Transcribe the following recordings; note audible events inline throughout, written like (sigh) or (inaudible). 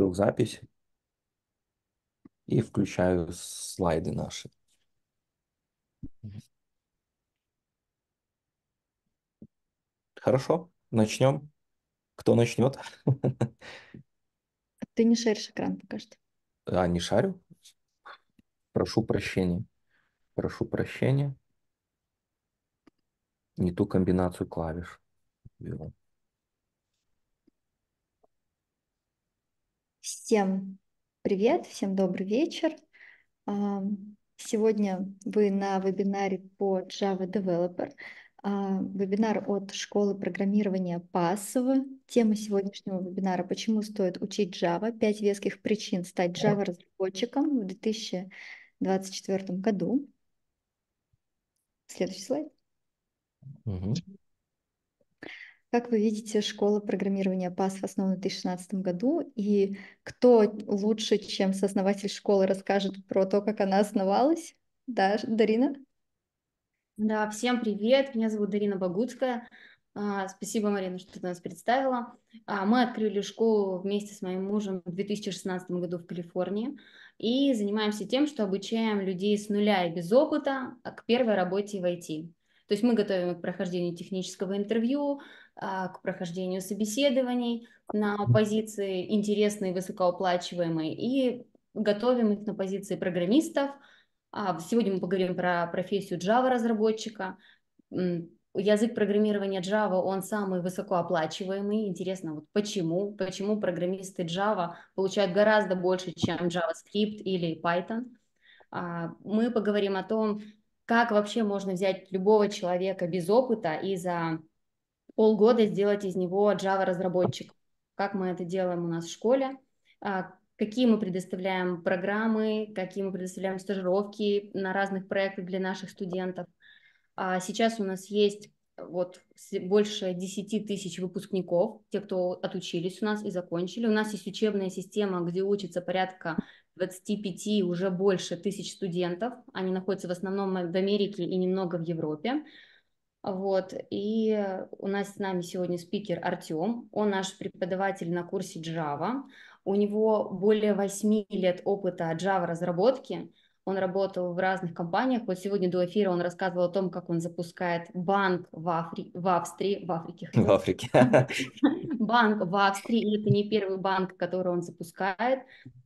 Открыл запись и включаю слайды наши. Хорошо, начнем. Кто начнет? (laughs) Ты не шаришь экран пока что. А, не шарю? Прошу прощения. Прошу прощения. Не ту комбинацию клавиш. Беру. Всем привет, всем добрый вечер. Сегодня вы на вебинаре по Java Developer. А, вебинар от школы программирования Пасова. Тема сегодняшнего вебинара «Почему стоит учить Java? Пять веских причин стать Java-разработчиком в 2024 году». Следующий слайд. Угу. Как вы видите, школа программирования ПАС основана в 2016 году, и кто лучше, чем сооснователь школы, расскажет про то, как она основалась? Да, Дарина? Да, всем привет, меня зовут Дарина Багутская. А, спасибо, Марина, что ты нас представила. А, мы открыли школу вместе с моим мужем в 2016 году в Калифорнии и занимаемся тем, что обучаем людей с нуля и без опыта к первой работе в IT. То есть мы готовим к прохождению технического интервью, а, к прохождению собеседований на позиции интересные, высокооплачиваемые, и готовим их на позиции программистов. А, сегодня мы поговорим про профессию Java-разработчика. Язык программирования Java, он самый высокооплачиваемый. Интересно, вот почему? Почему программисты Java получают гораздо больше, чем JavaScript или Python? А, мы поговорим о том, как вообще можно взять любого человека без опыта и за полгода сделать из него Java-разработчик. Как мы это делаем у нас в школе, а, какие мы предоставляем программы, какие мы предоставляем стажировки на разных проектах для наших студентов. А, сейчас у нас есть вот больше 10 тысяч выпускников, те, кто отучились у нас и закончили. У нас есть учебная система, где учатся порядка 25, уже больше тысяч студентов. Они находятся в основном в Америке и немного в Европе. Вот, и у нас с нами сегодня спикер Артем, он наш преподаватель на курсе Java, у него более 8 лет опыта Java разработки, он работал в разных компаниях. Вот сегодня до эфира он рассказывал о том, как он запускает банк в, Афри... в Австрии, в Африке. В Африке. Банк в Австрии, и это не первый банк, который он запускает.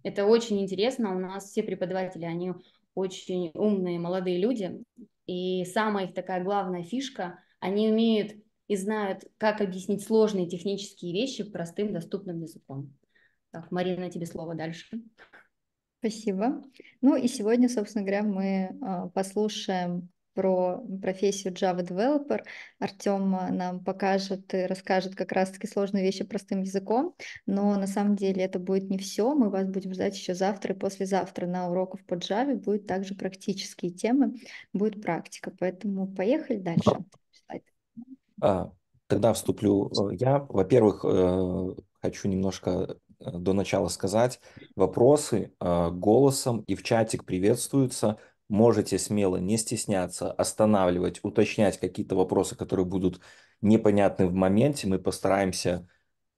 Это очень интересно. У нас все преподаватели, они очень умные, молодые люди. И самая их такая главная фишка, они умеют и знают, как объяснить сложные технические вещи простым доступным языком. Так, Марина, тебе слово дальше. Спасибо. Ну и сегодня, собственно говоря, мы а, послушаем про профессию Java Developer. Артем э, нам покажет и расскажет как раз-таки сложные вещи простым языком, но на самом деле это будет не все. Мы вас будем ждать еще завтра и послезавтра на уроках по Java. Будут также практические темы, будет практика. Поэтому поехали дальше. А, тогда вступлю э, я. Во-первых, э, хочу немножко до начала сказать. Вопросы голосом и в чатик приветствуются – можете смело не стесняться, останавливать, уточнять какие-то вопросы, которые будут непонятны в моменте. Мы постараемся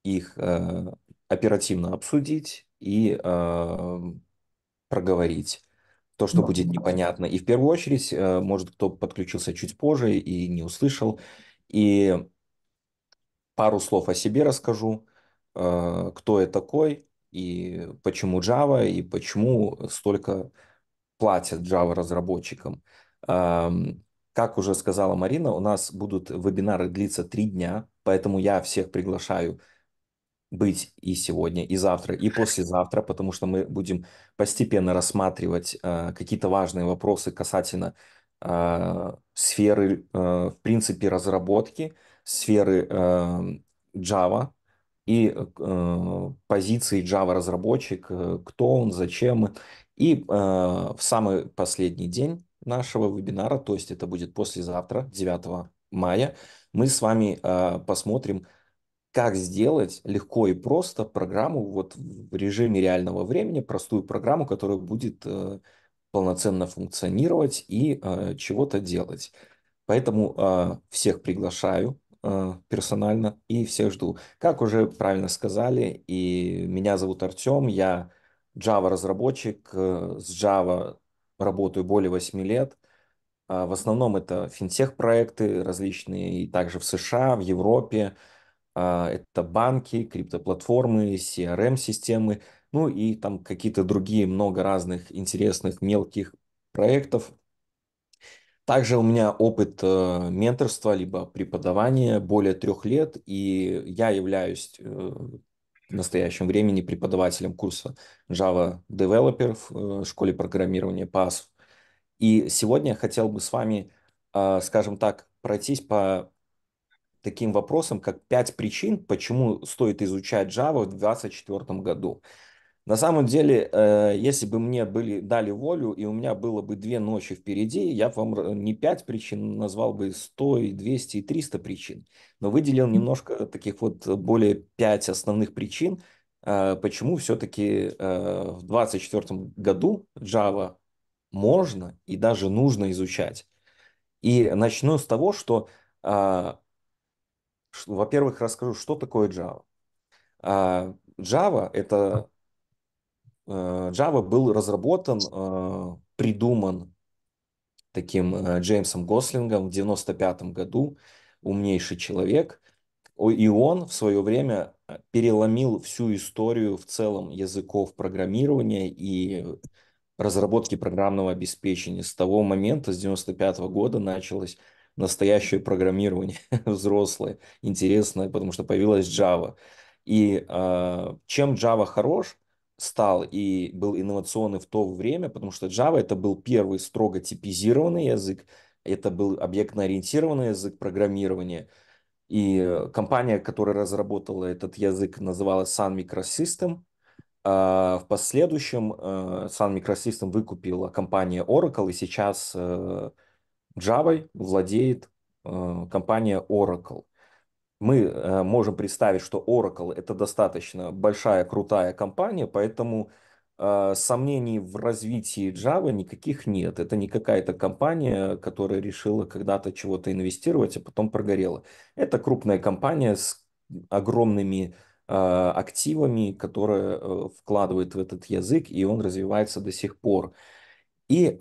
их э, оперативно обсудить и э, проговорить то, что будет непонятно. И в первую очередь, э, может, кто подключился чуть позже и не услышал. И пару слов о себе расскажу, э, кто я такой и почему Java, и почему столько платят Java разработчикам. Эм, как уже сказала Марина, у нас будут вебинары длиться три дня, поэтому я всех приглашаю быть и сегодня, и завтра, и послезавтра, потому что мы будем постепенно рассматривать э, какие-то важные вопросы касательно э, сферы, э, в принципе, разработки, сферы Java и позиции Java-разработчик, кто он, зачем и э, в самый последний день нашего вебинара, то есть это будет послезавтра, 9 мая, мы с вами э, посмотрим, как сделать легко и просто программу вот в режиме реального времени, простую программу, которая будет э, полноценно функционировать и э, чего-то делать. Поэтому э, всех приглашаю э, персонально и всех жду. Как уже правильно сказали, и меня зовут Артем, я Java-разработчик, э, с Java работаю более 8 лет. А, в основном это финтех-проекты различные, и также в США, в Европе. А, это банки, криптоплатформы, CRM-системы, ну и там какие-то другие много разных интересных мелких проектов. Также у меня опыт э, менторства, либо преподавания более трех лет, и я являюсь э, в настоящем времени преподавателем курса Java Developer в э, школе программирования Pass И сегодня я хотел бы с вами, а, скажем так, пройтись по таким вопросам, как пять причин, почему стоит изучать Java в 2024 году. На самом деле, э, если бы мне были, дали волю, и у меня было бы две ночи впереди, я вам э, не пять причин назвал бы 100, и 200 и 300 причин, но выделил немножко таких вот э, более пять основных причин, почему все-таки в 2024 году Java можно и даже нужно изучать. И начну с того, что, во-первых, расскажу, что такое Java. Java – это Э, Java был разработан, э, придуман таким э, Джеймсом Гослингом в 95 году, умнейший человек. И он в свое время переломил всю историю в целом языков программирования и разработки программного обеспечения. С того момента, с 95 года, началось настоящее программирование (laughs) взрослое, интересное, потому что появилась Java. И э, чем Java хорош – стал и был инновационный в то время, потому что Java это был первый строго типизированный язык, это был объектно-ориентированный язык программирования. И э, компания, которая разработала этот язык, называлась Sun Microsystem. А, в последующем э, Sun Microsystem выкупила компания Oracle, и сейчас э, Java владеет компания Oracle мы э, можем представить, что Oracle это достаточно большая, крутая компания, поэтому э, сомнений в развитии Java никаких нет. Это не какая-то компания, которая решила когда-то чего-то инвестировать, а потом прогорела. Это крупная компания с огромными э, активами, которая вкладывает в этот язык, и он развивается до сих пор. И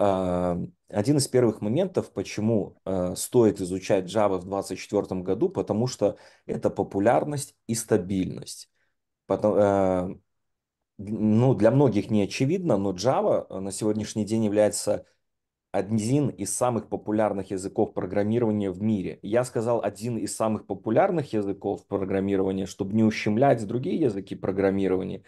один из первых моментов, почему э, стоит изучать Java в 2024 году, потому что это популярность и стабильность. Потом, э, ну, для многих не очевидно, но Java э, на сегодняшний день является один из самых популярных языков программирования в мире. Я сказал один из самых популярных языков программирования, чтобы не ущемлять другие языки программирования.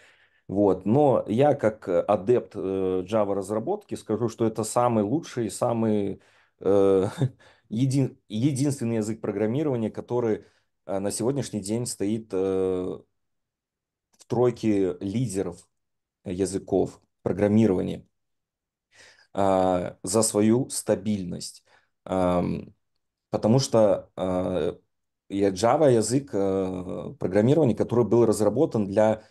Вот. Но я как э, адепт э, Java разработки скажу, что это самый лучший, самый э, (laughs) един, единственный язык программирования, который э, на сегодняшний день стоит э, в тройке лидеров языков программирования э, за свою стабильность. Э, потому что э, Java язык э, программирования, который был разработан для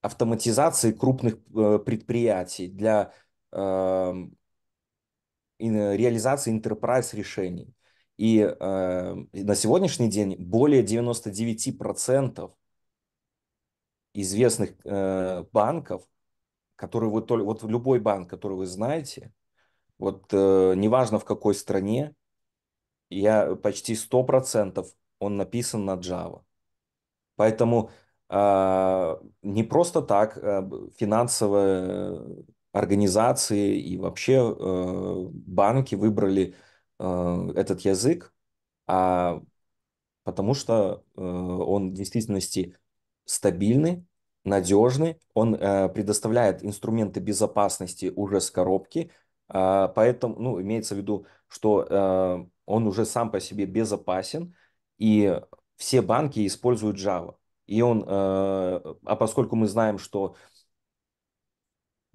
автоматизации крупных э, предприятий, для эм, реализации enterprise решений. И э, на сегодняшний день более 99% известных э, банков, которые вы только, вот любой банк, который вы знаете, вот э, неважно в какой стране, я почти 100% он написан на Java. Поэтому а, не просто так а, финансовые организации и вообще э, банки выбрали э, этот язык, а потому что э, он в действительности стабильный, надежный, он предоставляет инструменты безопасности уже с коробки, а, поэтому, ну, имеется в виду, что он уже сам по себе безопасен, и все банки используют Java. И он, э, а поскольку мы знаем, что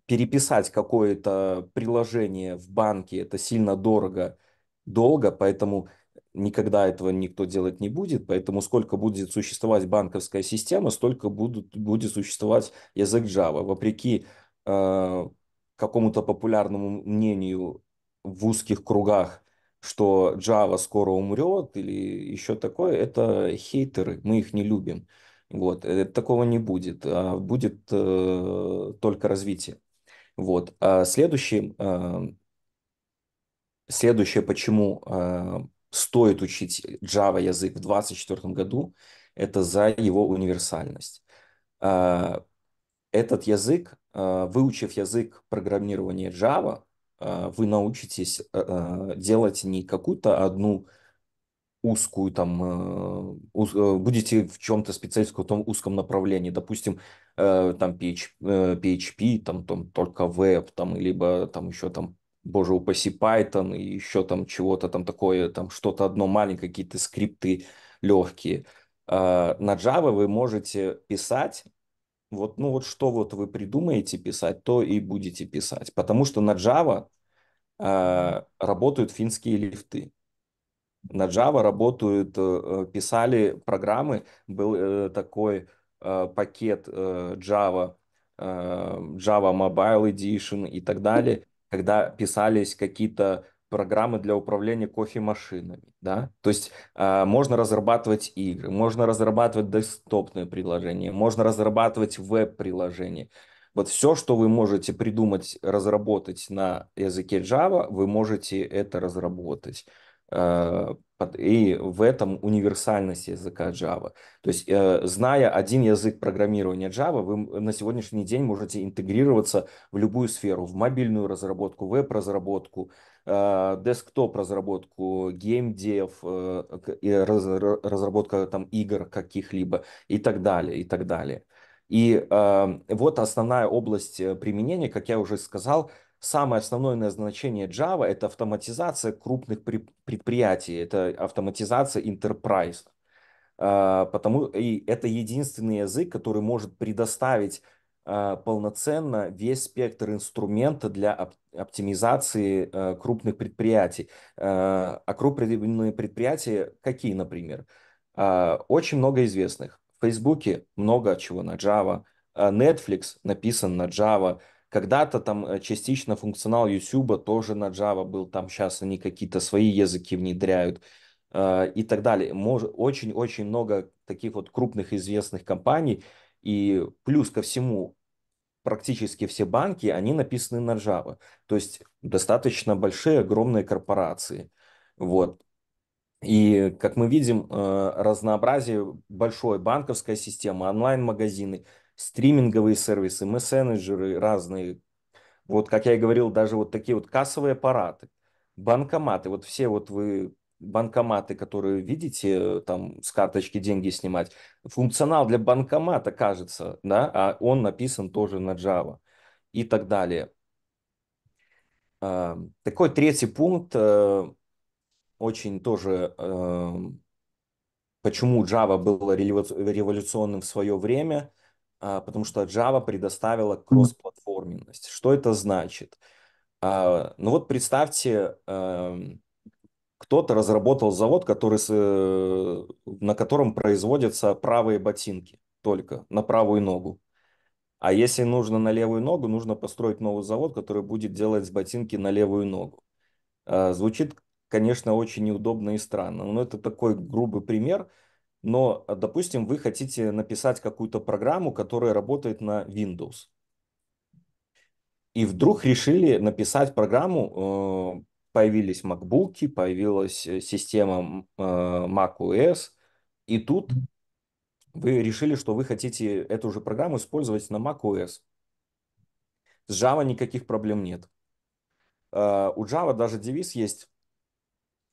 переписать какое-то приложение в банке это сильно дорого, долго, поэтому никогда этого никто делать не будет, поэтому сколько будет существовать банковская система, столько будут, будет существовать язык Java. Вопреки э, какому-то популярному мнению в узких кругах, что Java скоро умрет или еще такое, это хейтеры, мы их не любим. Вот. Э, такого не будет. А будет э, только развитие. Вот. А следующим, а, следующее, почему а, стоит учить Java язык в 2024 году, это за его универсальность. Этот язык, выучив язык программирования Java, вы научитесь э, делать не какую-то одну узкую, там, э, уз, э, будете в чем-то специалист в каком узком направлении, допустим, э, там PHP, PHP там, там только веб, там, либо там еще там боже упаси, Python и еще там чего-то там такое, там что-то одно маленькое, какие-то скрипты легкие. А на Java вы можете писать, вот, ну вот что вот вы придумаете писать, то и будете писать. Потому что на Java работают финские лифты на Java работают, э, писали программы, был э, такой э, пакет Java, Java Mobile Edition и так далее, когда писались какие-то программы для управления кофемашинами, да, то есть э, можно разрабатывать игры, можно разрабатывать десктопные приложения, можно разрабатывать веб-приложения. Вот все, что вы можете придумать, разработать на языке Java, вы можете это разработать. Э, и в этом универсальность языка Java. То есть, э, зная один язык программирования Java, вы на сегодняшний день можете интегрироваться в любую сферу, в мобильную разработку, веб-разработку, э, десктоп-разработку, геймдев, разработка там игр каких-либо и так далее, и так далее. И э, вот основная область применения, как я уже сказал, самое основное назначение Java – это автоматизация крупных предприятий, это автоматизация enterprise. А, потому и это единственный язык, который может предоставить а, полноценно весь спектр инструмента для оптимизации а, крупных предприятий. А крупные предприятия какие, например? Очень много известных. В Фейсбуке много чего на Java, Netflix написан на Java – когда-то там э, частично функционал YouTube тоже на Java был, там сейчас они какие-то свои языки внедряют э, и так далее. Очень-очень много таких вот крупных известных компаний. И плюс ко всему, практически все банки, они написаны на Java. То есть достаточно большие, огромные корпорации. Вот. И, как мы видим, э, разнообразие большой банковской системы, онлайн-магазины – стриминговые сервисы, мессенджеры разные. Вот, как я и говорил, даже вот такие вот кассовые аппараты, банкоматы. Вот все вот вы банкоматы, которые видите, там с карточки деньги снимать. Функционал для банкомата, кажется, да, а он написан тоже на Java и так далее. А, такой третий пункт, э, очень тоже, э, почему Java было революционным в свое время – а, потому что Java предоставила кроссплатформенность. Что это значит? А, ну вот представьте, эм, кто-то разработал завод, который, э, на котором производятся правые ботинки только, на правую ногу. А если нужно на левую ногу, нужно построить новый завод, который будет делать ботинки на левую ногу. А, звучит, конечно, очень неудобно и странно, но это такой грубый пример – но, э, допустим, вы хотите написать какую-то программу, которая работает на Windows. И вдруг решили написать программу, э, появились MacBook, появилась э, система Mac OS, и тут вы решили, что вы хотите эту же программу использовать на Mac OS, С Java никаких проблем нет. У Java даже девиз есть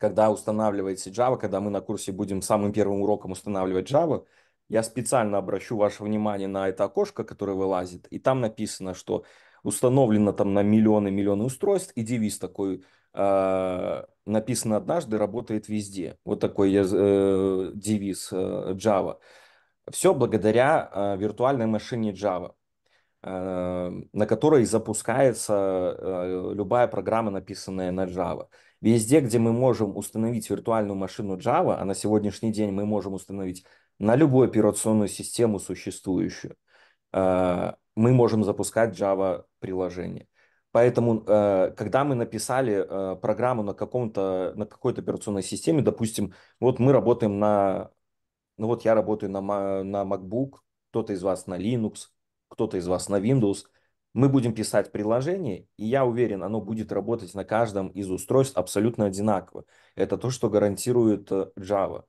когда устанавливаете Java, когда мы на курсе будем самым первым уроком устанавливать Java, я специально обращу ваше внимание на это окошко, которое вылазит, и там написано, что установлено там на миллионы-миллионы устройств, и девиз такой э, написано однажды, работает везде. Вот такой э, девиз э, Java. Все благодаря э, виртуальной машине Java, э, на которой запускается э, любая программа, написанная на Java. Везде, где мы можем установить виртуальную машину Java, а на сегодняшний день мы можем установить на любую операционную систему существующую, э, мы можем запускать Java приложение. Поэтому, э, когда мы написали э, программу на, каком-то, на какой-то операционной системе, допустим, вот мы работаем на... Ну вот я работаю на, на MacBook, кто-то из вас на Linux, кто-то из вас на Windows – мы будем писать приложение, и я уверен, оно будет работать на каждом из устройств абсолютно одинаково. Это то, что гарантирует э, Java.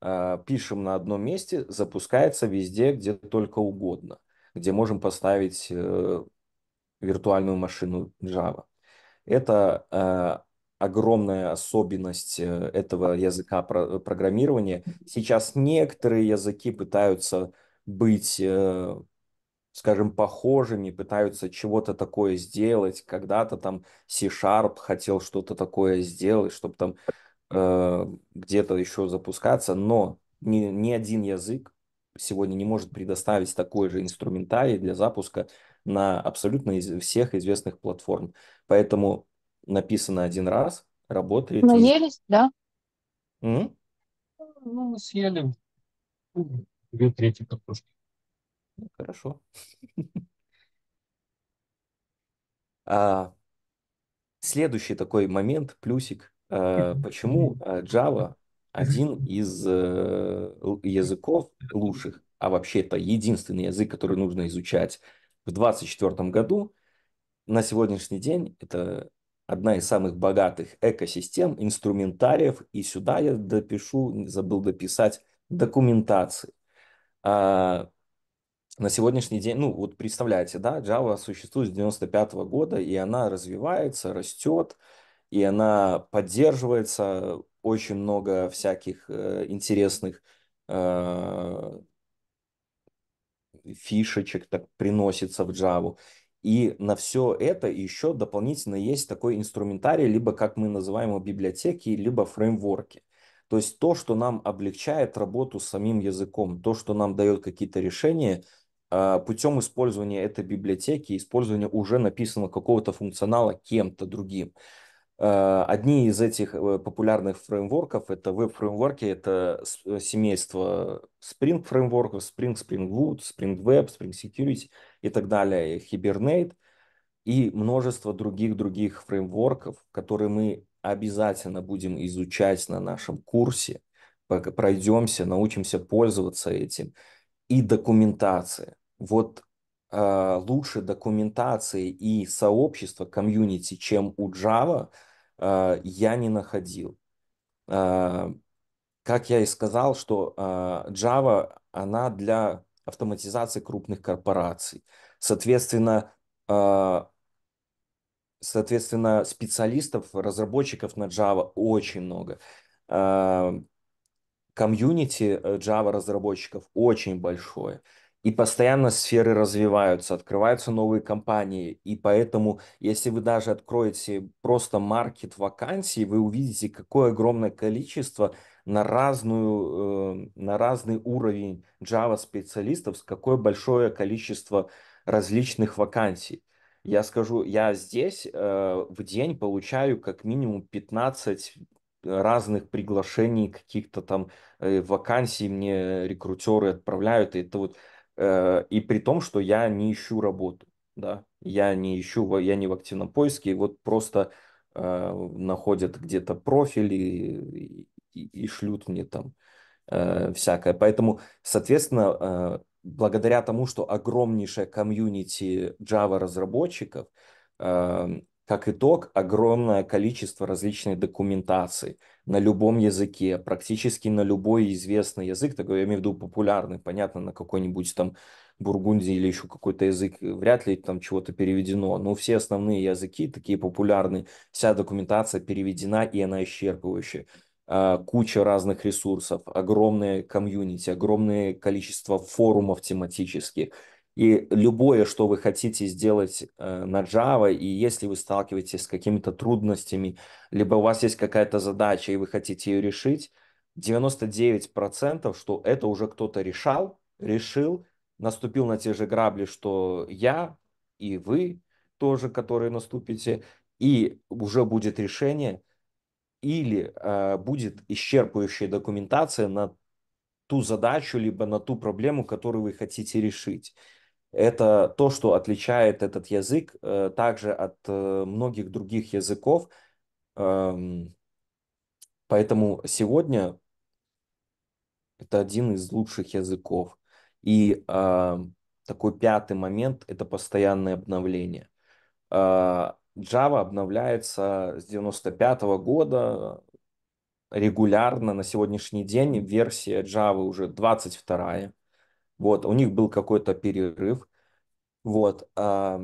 Э, пишем на одном месте, запускается везде, где только угодно, где можем поставить э, виртуальную машину Java. Это огромная особенность этого языка программирования. Сейчас некоторые языки пытаются быть скажем, похожими, пытаются чего-то такое сделать. Когда-то там C-Sharp хотел что-то такое сделать, чтобы там э, где-то еще запускаться, но ни, ни один язык сегодня не может предоставить такой же инструментарий для запуска на абсолютно из всех известных платформ. Поэтому написано один раз, работает. Наелись, ну, и... да? М? Ну, мы съели ну, две трети картошки. Ну, хорошо. (laughs) А, следующий такой момент, плюсик. А, почему э, Java один из э, языков лучших, а вообще это единственный язык, который нужно изучать в 2024 году, на сегодняшний день это одна из самых богатых экосистем, инструментариев, и сюда я допишу, забыл дописать, документации. А, на сегодняшний день, ну вот представляете, да, Java существует с 95 -го года, и она развивается, растет, и она поддерживается, очень много всяких э, интересных э, фишечек так приносится в Java. И на все это еще дополнительно есть такой инструментарий, либо как мы называем его библиотеки, либо фреймворки. То есть то, что нам облегчает работу с самим языком, то, что нам дает какие-то решения – а, путем использования этой библиотеки, использования уже написанного какого-то функционала кем-то другим. А, одни из этих э, популярных фреймворков, это веб-фреймворки, это э, семейство Spring фреймворков, Spring, Spring Boot, Spring Web, Spring Security и так далее, Hibernate и множество других-других фреймворков, которые мы обязательно будем изучать на нашем курсе, пройдемся, научимся пользоваться этим, и документация вот э, лучше документации и сообщества, комьюнити, чем у Java, э, я не находил. Э, как я и сказал, что э, Java, она для автоматизации крупных корпораций. Соответственно, э, соответственно, специалистов, разработчиков на Java очень много. Э, комьюнити э, Java разработчиков очень большое. И постоянно сферы развиваются, открываются новые компании. И поэтому, если вы даже откроете просто маркет вакансий, вы увидите, какое огромное количество на, разную, э, на разный уровень Java специалистов, какое большое количество различных вакансий. Я скажу, я здесь э, в день получаю как минимум 15 разных приглашений, каких-то там э, вакансий мне рекрутеры отправляют. И это вот Э, и при том, что я не ищу работу, да, я не ищу, я не в активном поиске, вот просто э, находят где-то профили и, и, и шлют мне там э, всякое. Поэтому, соответственно, э, благодаря тому, что огромнейшая комьюнити Java разработчиков, э, как итог, огромное количество различной документации на любом языке, практически на любой известный язык, такой я имею в виду популярный, понятно, на какой-нибудь там Бургундии или еще какой-то язык, э, вряд ли там чего-то переведено, но все основные языки, такие популярные, вся документация переведена и она исчерпывающая. А, куча разных ресурсов, огромные комьюнити, огромное количество форумов тематических – и любое, что вы хотите сделать э, на Java, и если вы сталкиваетесь с какими-то трудностями, либо у вас есть какая-то задача, и вы хотите ее решить, 99%, что это уже кто-то решал, решил, наступил на те же грабли, что я и вы тоже, которые наступите, и уже будет решение, или э, будет исчерпывающая документация на ту задачу, либо на ту проблему, которую вы хотите решить. Это то, что отличает этот язык э, также от э, многих других языков. Эм, поэтому сегодня это один из лучших языков. И э, такой пятый момент – это постоянное обновление. Э, Java обновляется с 95 -го года регулярно. На сегодняшний день версия Java уже 22 вот, у них был какой-то перерыв. Вот. А,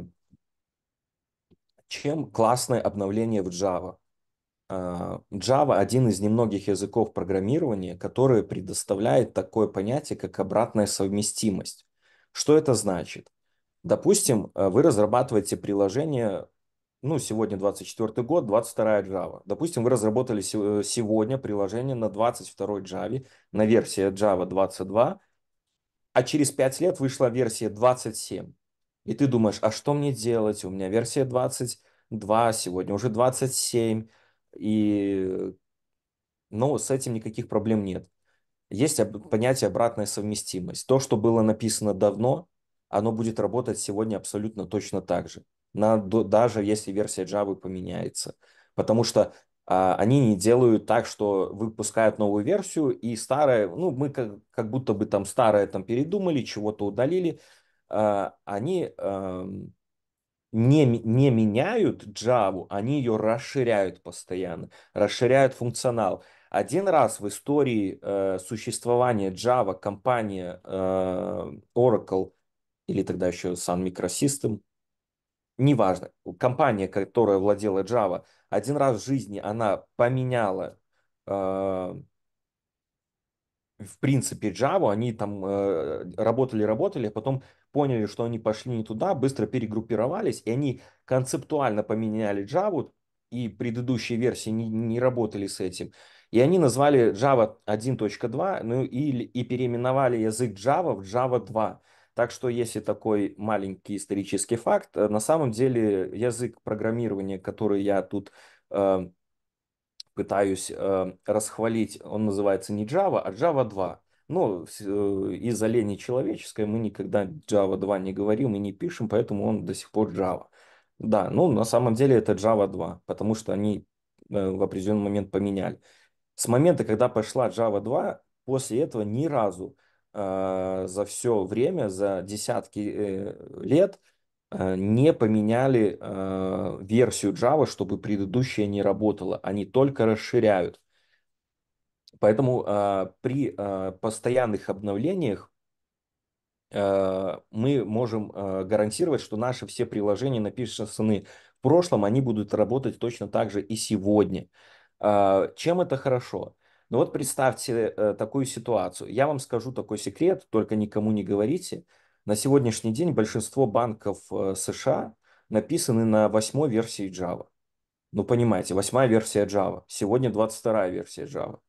чем классное обновление в Java? А, Java один из немногих языков программирования, который предоставляет такое понятие, как обратная совместимость. Что это значит? Допустим, а, вы разрабатываете приложение, ну, сегодня 24 год, 22 Java. Допустим, вы разработали сегодня приложение на 22 Java, на версии Java 22, а через 5 лет вышла версия 27. И ты думаешь, а что мне делать? У меня версия 22, сегодня уже 27. И ну, с этим никаких проблем нет. Есть понятие обратная совместимость. То, что было написано давно, оно будет работать сегодня абсолютно точно так же. На, даже если версия Java поменяется. Потому что а, они не делают так, что выпускают новую версию, и старая, ну, мы как, как будто бы там старое там передумали, чего-то удалили, а, они не, не меняют Java, они ее расширяют постоянно, расширяют функционал. Один раз в истории э, существования Java компания э, Oracle или тогда еще Sun Microsystem, неважно, компания, которая владела Java, один раз в жизни она поменяла а, в принципе Java, они там работали-работали, э, а потом поняли, что они пошли не туда, быстро перегруппировались, и они концептуально поменяли Java, и предыдущие версии не, не работали с этим. И они назвали Java 1.2, ну и, и переименовали язык Java в Java 2. Так что если такой маленький исторический факт, э, на самом деле язык программирования, который я тут э, пытаюсь э, расхвалить, он называется не Java, а Java 2. Но ну, э, из-за лени человеческой мы никогда Java 2 не говорим и не пишем, поэтому он до сих пор Java. Да, ну на самом деле это Java 2, потому что они э, в определенный момент поменяли. С момента, когда пошла Java 2, после этого ни разу Э, за все время, за десятки э, лет э, не поменяли версию Java, чтобы предыдущая не работала. Они только расширяют. Поэтому при постоянных обновлениях мы можем гарантировать, что наши все приложения написанные в прошлом, они будут работать точно так же и сегодня. Чем это хорошо? Но ну, вот представьте э, такую ситуацию. Я вам скажу такой секрет, только никому не говорите. На сегодняшний день большинство банков э, США написаны на восьмой версии Java. Ну, понимаете, восьмая версия Java, сегодня 22 версия Java.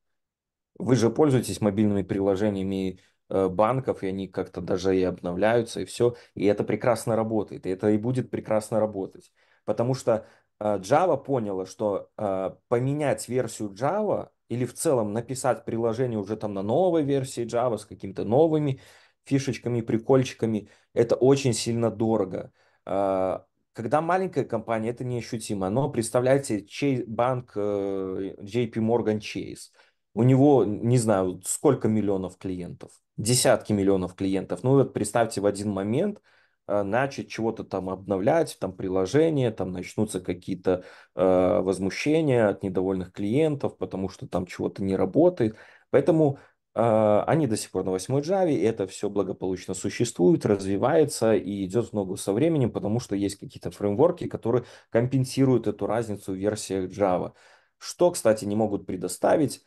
Вы же пользуетесь мобильными приложениями э, банков, и они как-то даже и обновляются, и все. И это прекрасно работает, и это и будет прекрасно работать. Потому что э, Java поняла, что э, поменять версию Java или в целом написать приложение уже там на новой версии Java с какими-то новыми фишечками, прикольчиками, это очень сильно дорого. А, когда маленькая компания, это неощутимо. Но представляете, чей, банк э, JP Morgan Chase, у него, не знаю, сколько миллионов клиентов, десятки миллионов клиентов. Ну вот представьте в один момент – Э, начать чего-то там обновлять, там приложение, там начнутся какие-то э, возмущения от недовольных клиентов, потому что там чего-то не работает. Поэтому э, они до сих пор на восьмой Java, и это все благополучно существует, развивается и идет в ногу со временем, потому что есть какие-то фреймворки, которые компенсируют эту разницу в версиях Java. Что, кстати, не могут предоставить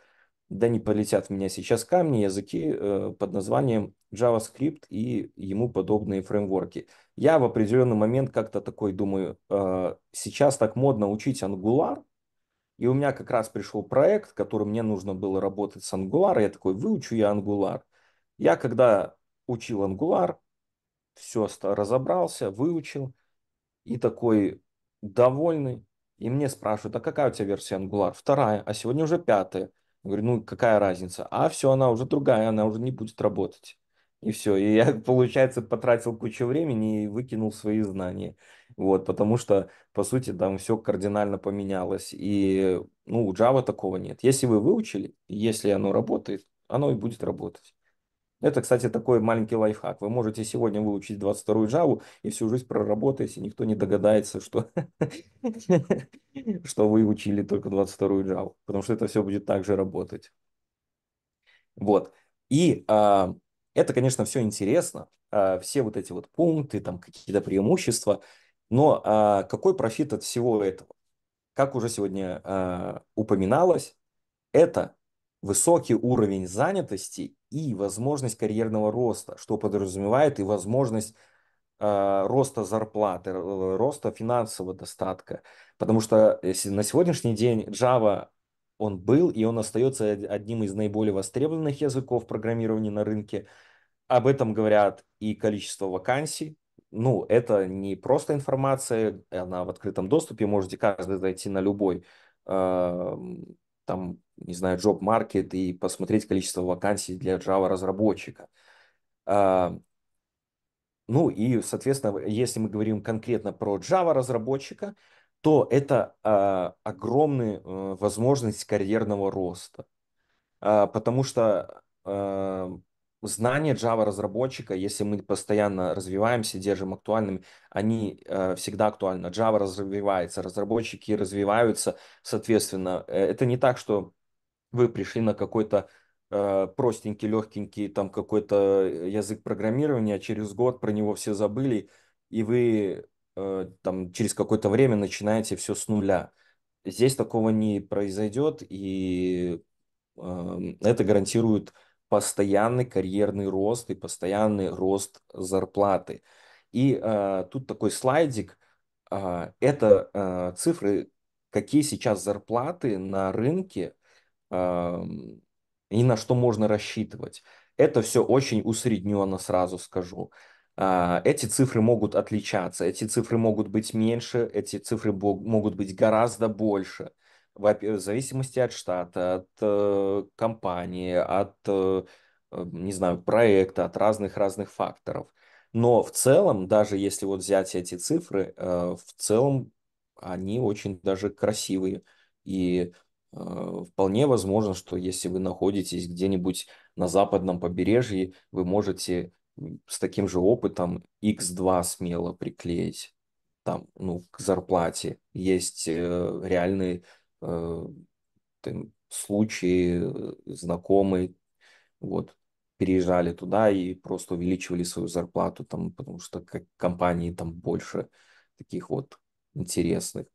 да не полетят в меня сейчас камни, языки э, под названием JavaScript и ему подобные фреймворки. Я в определенный момент как-то такой думаю, э, сейчас так модно учить Angular, и у меня как раз пришел проект, который мне нужно было работать с Angular, я такой, выучу я Angular. Я когда учил Angular, все разобрался, выучил, и такой довольный, и мне спрашивают, а какая у тебя версия Angular? Вторая, а сегодня уже пятая говорю, ну какая разница? А все, она уже другая, она уже не будет работать. И все. И я, (laughs) получается, потратил кучу времени и выкинул свои знания. Вот, потому что, по сути, там все кардинально поменялось. И, ну, у Java такого нет. Если вы выучили, если оно работает, оно и будет работать. Это, кстати, такой маленький лайфхак. Вы можете сегодня выучить 22-ю Java и всю жизнь проработаете, никто не догадается, что, (laughs) что вы учили только 22-ю Java, потому что это все будет так же работать. Вот. И а, это, конечно, все интересно, а, все вот эти вот пункты, там какие-то преимущества, но а, какой профит от всего этого? Как уже сегодня а, упоминалось, это высокий уровень занятости и возможность карьерного роста, что подразумевает и возможность э, роста зарплаты, э, роста финансового достатка. Потому что э, на сегодняшний день Java он был и он остается одним из наиболее востребованных языков программирования на рынке. Об этом говорят и количество вакансий. Ну, это не просто информация, она в открытом доступе, можете каждый зайти на любой а, там, не знаю, Job Market и посмотреть количество вакансий для Java-разработчика. А, ну и, соответственно, если мы говорим конкретно про Java-разработчика, то это а, огромная э, возможность карьерного роста. А, потому что знания Java разработчика, если мы постоянно развиваемся, держим актуальными, они э, всегда актуальны. Java развивается, разработчики развиваются, соответственно, э, это не так, что вы пришли на какой-то э, простенький, легенький там какой-то язык программирования, а через год про него все забыли, и вы э, там через какое-то время начинаете все с нуля. Здесь такого не произойдет, и э, это гарантирует постоянный карьерный рост и постоянный рост зарплаты. И э, тут такой слайдик. Э, это э, цифры, какие сейчас зарплаты на рынке э, и на что можно рассчитывать. Это все очень усредненно, сразу скажу. А, эти цифры могут отличаться, эти цифры могут быть меньше, эти цифры могут быть гораздо больше – в зависимости от штата, от э, компании, от, э, э, не знаю, проекта, от разных-разных факторов. Но в целом, даже если вот взять эти цифры, в целом они очень даже красивые. И вполне возможно, что если вы находитесь где-нибудь на западном побережье, вы можете с таким же опытом X2 смело приклеить там, ну, к зарплате. Есть э, реальные Э, там, случаи, э, знакомые, вот, переезжали туда и просто увеличивали свою зарплату, там, потому что как компании там больше таких вот интересных.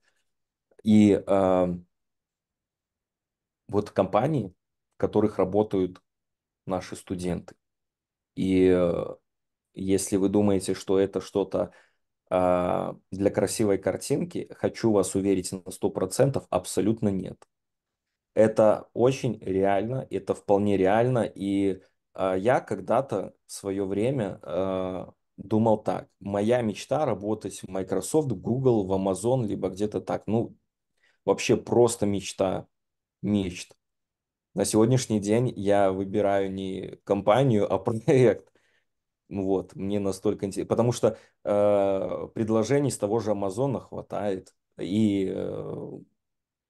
И э, вот компании, в которых работают наши студенты. И э, если вы думаете, что это что-то а, для красивой картинки, хочу вас уверить на 100%, абсолютно нет. Это очень реально, это вполне реально. И э, я когда-то в свое время э, думал так. Моя мечта работать в Microsoft, Google, в Amazon, либо где-то так. Ну, вообще просто мечта мечт. На сегодняшний день я выбираю не компанию, а проект. Ну вот, мне настолько интересно, потому что э, предложений с того же Амазона хватает. И, э,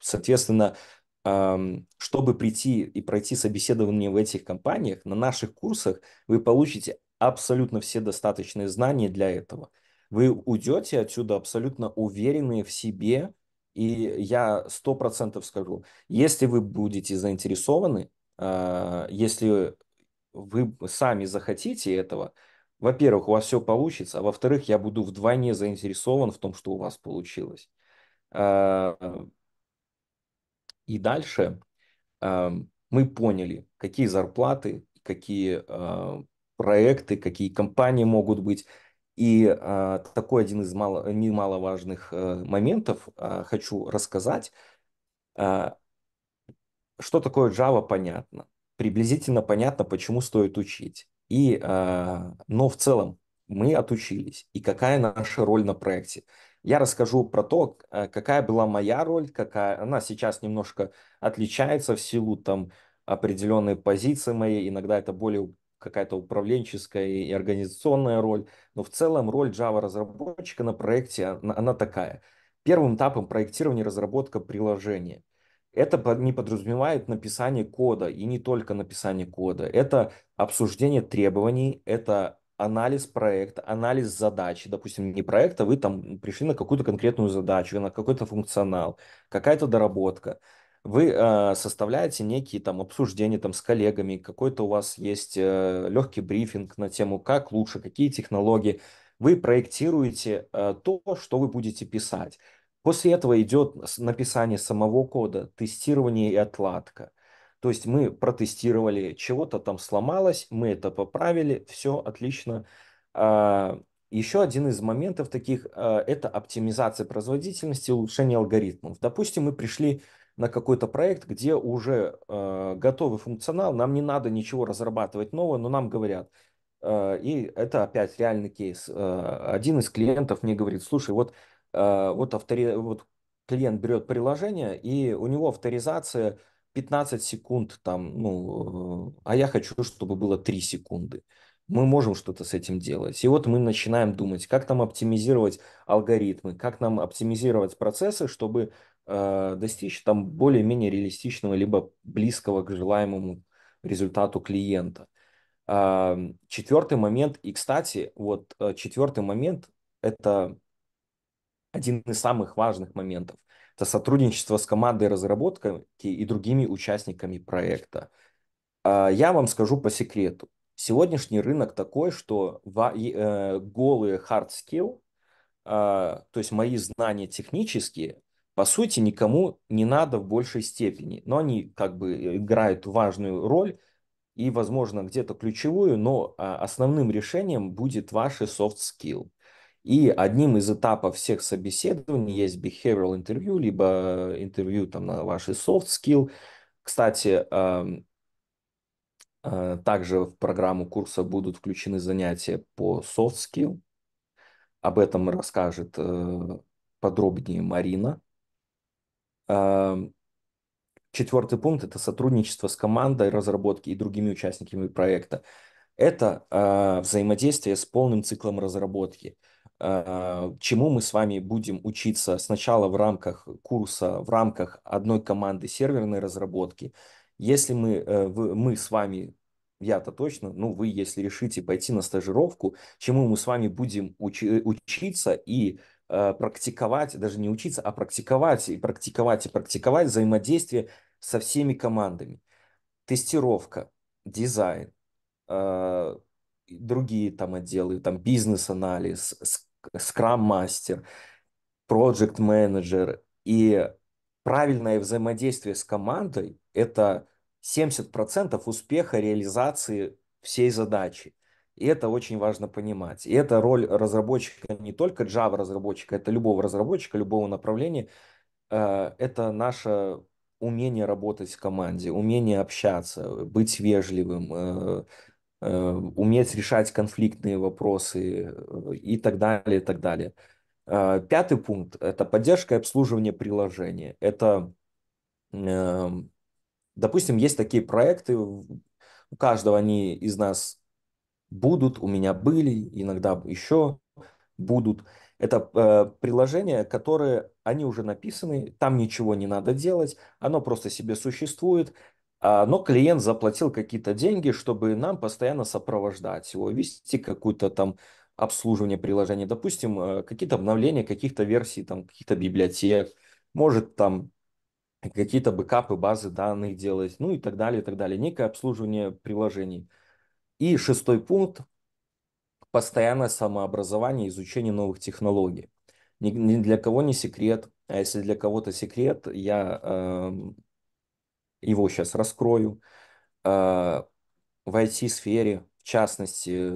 соответственно, э, чтобы прийти и пройти собеседование в этих компаниях, на наших курсах вы получите абсолютно все достаточные знания для этого. Вы уйдете отсюда абсолютно уверенные в себе, и я сто процентов скажу, если вы будете заинтересованы, э, если вы сами захотите этого, во-первых, у вас все получится, а во-вторых, я буду вдвойне заинтересован в том, что у вас получилось. А, и дальше мы поняли, какие зарплаты, какие а, проекты, какие компании могут быть. И а, такой один из мало, немаловажных э, моментов хочу рассказать. Что такое Java, понятно. Приблизительно понятно, почему стоит учить. И, а, но в целом мы отучились. И какая наша роль на проекте? Я расскажу про то, а, какая была моя роль, какая она сейчас немножко отличается в силу там определенной позиции моей. Иногда это более какая-то управленческая и организационная роль. Но в целом роль Java-разработчика на проекте, она, она такая. Первым этапом проектирования разработка приложения. Это не подразумевает написание кода, и не только написание кода. Это обсуждение требований, это анализ проекта, анализ задачи, допустим, не проекта, вы там пришли на какую-то конкретную задачу, на какой-то функционал, какая-то доработка. Вы э, составляете некие там обсуждения там с коллегами, какой-то у вас есть э, легкий брифинг на тему, как лучше, какие технологии. Вы проектируете э, то, что вы будете писать. После этого идет написание самого кода, тестирование и отладка. То есть мы протестировали, чего-то там сломалось, мы это поправили, все отлично. А, Еще один из моментов таких а, – это оптимизация производительности, улучшение алгоритмов. Допустим, мы пришли на какой-то проект, где уже а, готовый функционал, нам не надо ничего разрабатывать новое, но нам говорят, и это опять реальный кейс. Один из клиентов мне говорит, слушай, вот Э, вот, автори... вот клиент берет приложение, и у него авторизация 15 секунд, там, ну, э, а я хочу, чтобы было 3 секунды. Мы можем что-то с этим делать. И вот мы начинаем думать, как нам оптимизировать алгоритмы, как нам оптимизировать процессы, чтобы э, достичь там более-менее реалистичного, либо близкого к желаемому результату клиента. Э, эм, четвертый момент, и, кстати, вот э, четвертый момент – это один из самых важных моментов. Это сотрудничество с командой разработки и другими участниками проекта. А, я вам скажу по секрету. Сегодняшний рынок такой, что э, голые hard skill, а, то есть мои знания технические, по сути, никому не надо в большей степени. Но они как бы играют важную роль и, возможно, где-то ключевую, но а, основным решением будет ваши soft skill. И одним из этапов всех собеседований есть behavioral interview, либо интервью там на ваши soft skill. Кстати, э, также в программу курса будут включены занятия по soft skill. Об этом расскажет э, подробнее Марина. Четвертый пункт – это сотрудничество с командой разработки и другими участниками проекта. Это э, взаимодействие с полным циклом разработки – а, чему мы с вами будем учиться сначала в рамках курса, в рамках одной команды серверной разработки. Если мы, э, вы, мы с вами, я-то точно, ну вы, если решите пойти на стажировку, чему мы с вами будем учи, учиться и э, практиковать, даже не учиться, а практиковать и практиковать и практиковать взаимодействие со всеми командами. Тестировка, дизайн, а, другие там отделы, там бизнес-анализ, скрам-мастер, проект-менеджер. И правильное взаимодействие с командой – это 70% успеха реализации всей задачи. И это очень важно понимать. И это роль разработчика не только Java-разработчика, это любого разработчика, любого направления. Э, это наше умение работать в команде, умение общаться, быть вежливым, э, Э, уметь решать конфликтные вопросы э, и так далее, и так далее. Э, пятый пункт – это поддержка и обслуживание приложения. Это, эм, допустим, есть такие проекты, у каждого они из нас будут, у меня были, иногда еще будут. Это приложения, которые, они уже написаны, там ничего не надо делать, оно просто себе существует, а, но клиент заплатил какие-то деньги, чтобы нам постоянно сопровождать его, вести какую-то там обслуживание приложений, допустим, э, какие-то обновления каких-то версий, там, каких-то библиотек, может там какие-то бэкапы базы данных делать, ну и так далее, и так далее. Некое обслуживание приложений. И шестой пункт – постоянное самообразование, изучение новых технологий. Ни, ни для кого не секрет, а если для кого-то секрет, я э, его сейчас раскрою. Э, в IT-сфере, в частности,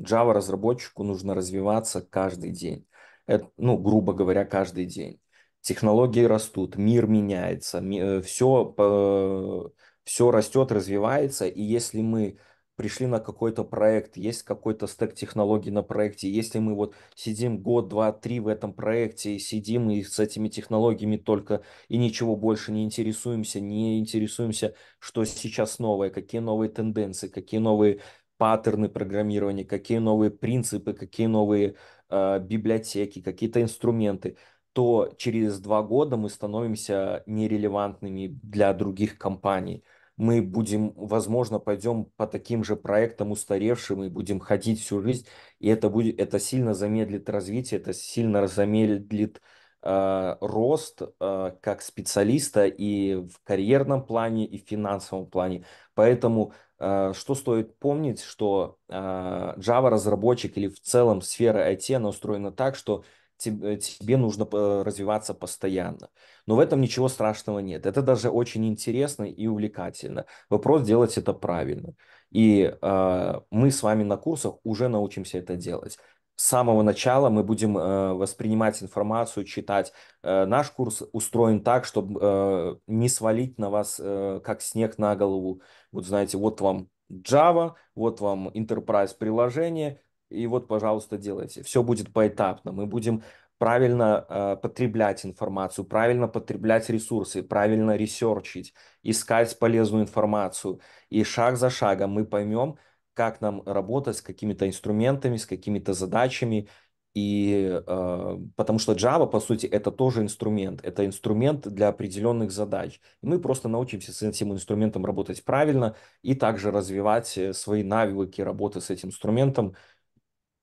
Java-разработчику э, нужно развиваться каждый день. Это, ну, грубо говоря, каждый день. Технологии растут, мир меняется, все, э, все растет, развивается, и если мы пришли на какой-то проект, есть какой-то стек технологий на проекте, если мы вот сидим год, два, три в этом проекте, и сидим и с этими технологиями только, и ничего больше не интересуемся, не интересуемся, что сейчас новое, какие новые тенденции, какие новые паттерны программирования, какие новые принципы, какие новые э, библиотеки, какие-то инструменты, то через два года мы становимся нерелевантными для других компаний – мы будем, возможно, пойдем по таким же проектам устаревшим и будем ходить всю жизнь, и это, будет, это сильно замедлит развитие, это сильно замедлит э, рост э, как специалиста и в карьерном плане, и в финансовом плане. Поэтому э, что стоит помнить, что э, Java-разработчик или в целом сфера IT, она устроена так, что Э, тебе, нужно развиваться постоянно. Но в этом ничего страшного нет. Это даже очень интересно и увлекательно. Вопрос делать это правильно. И э, мы с вами на курсах уже научимся это делать. С самого начала мы будем э, воспринимать информацию, читать. Э, наш курс устроен так, чтобы э, не свалить на вас э, как снег на голову. Вот знаете, вот вам Java, вот вам Enterprise приложение, и вот, пожалуйста, делайте. Все будет поэтапно. Мы будем правильно э, потреблять информацию, правильно потреблять ресурсы, правильно ресерчить, искать полезную информацию. И шаг за шагом мы поймем, как нам работать с какими-то инструментами, с какими-то задачами. И э, потому что Java, по сути, это тоже инструмент. Это инструмент для определенных задач. И мы просто научимся с этим инструментом работать правильно и также развивать э, свои навыки работы с этим инструментом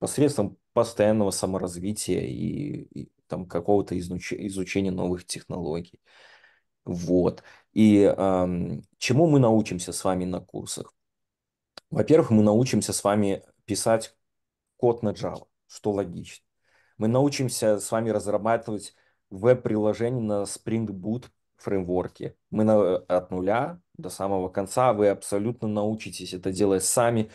посредством постоянного саморазвития и, и там какого-то изуч... изучения новых технологий. Вот. И эм, чему мы научимся с вами на курсах? Во-первых, мы научимся с вами писать код на Java, что логично. Мы научимся с вами разрабатывать веб-приложение на Spring Boot фреймворке. Мы на, от нуля до самого конца, вы абсолютно научитесь это делать сами,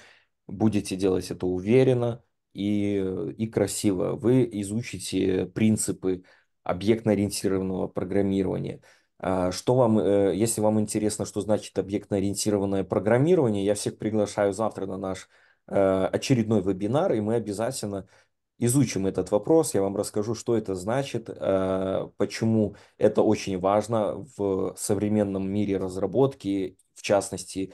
будете делать это уверенно, и, и красиво. Вы изучите принципы объектно-ориентированного программирования. А что вам, э, если вам интересно, что значит объектно-ориентированное программирование, я всех приглашаю завтра на наш э, очередной вебинар, и мы обязательно изучим этот вопрос. Я вам расскажу, что это значит, э, почему это очень важно в современном мире разработки, в частности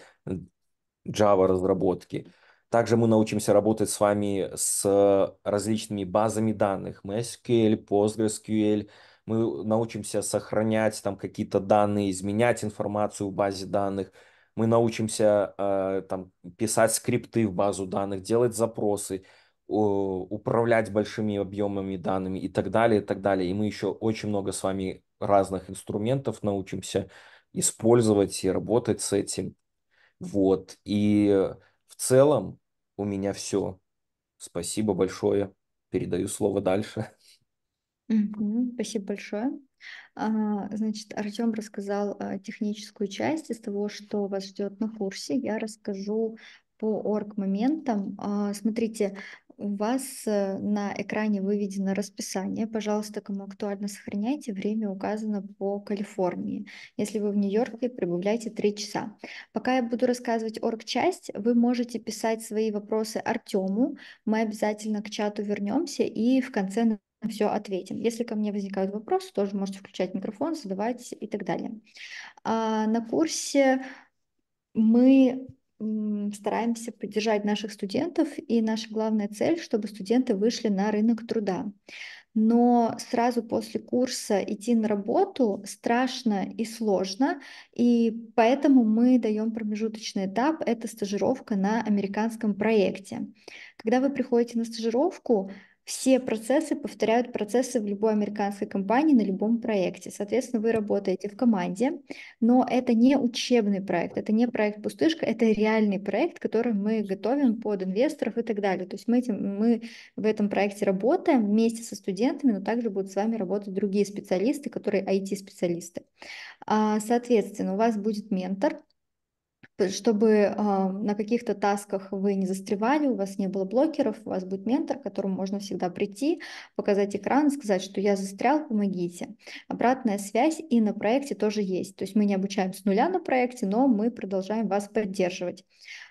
Java разработки. Также мы научимся работать с вами с э, различными базами данных, MySQL, PostgreSQL. Мы научимся сохранять там какие-то данные, изменять информацию в базе данных. Мы научимся э, там, писать скрипты в базу данных, делать запросы, управлять большими объемами данными и так далее, и так далее. И мы еще очень много с вами разных инструментов научимся использовать и работать с этим. Вот. И в целом у меня все. Спасибо большое. Передаю слово дальше. (laughs) спасибо большое. А, значит, Артем рассказал а, техническую часть из того, что вас ждет на курсе. Я расскажу по орг моментам. А, смотрите, у вас э, на экране выведено расписание. Пожалуйста, кому актуально, сохраняйте. Время указано по Калифорнии. Если вы в Нью-Йорке, прибавляйте 3 часа. Пока я буду рассказывать орг-часть, вы можете писать свои вопросы Артему. Мы обязательно к чату вернемся и в конце на все ответим. Если ко мне возникают вопросы, тоже можете включать микрофон, задавать и так далее. А на курсе мы стараемся поддержать наших студентов, и наша главная цель, чтобы студенты вышли на рынок труда. Но сразу после курса идти на работу страшно и сложно, и поэтому мы даем промежуточный этап – это стажировка на американском проекте. Когда вы приходите на стажировку, все процессы повторяют процессы в любой американской компании на любом проекте. Соответственно, вы работаете в команде, но это не учебный проект, это не проект пустышка, это реальный проект, который мы готовим под инвесторов и так далее. То есть мы, этим, мы в этом проекте работаем вместе со студентами, но также будут с вами работать другие специалисты, которые IT-специалисты. А, соответственно, у вас будет ментор, чтобы а, на каких-то тасках вы не застревали, у вас не было блокеров, у вас будет ментор, к которому можно всегда прийти, показать экран, сказать, что я застрял, помогите. Обратная связь и на проекте тоже есть. То есть мы не обучаем с нуля на проекте, но мы продолжаем вас поддерживать.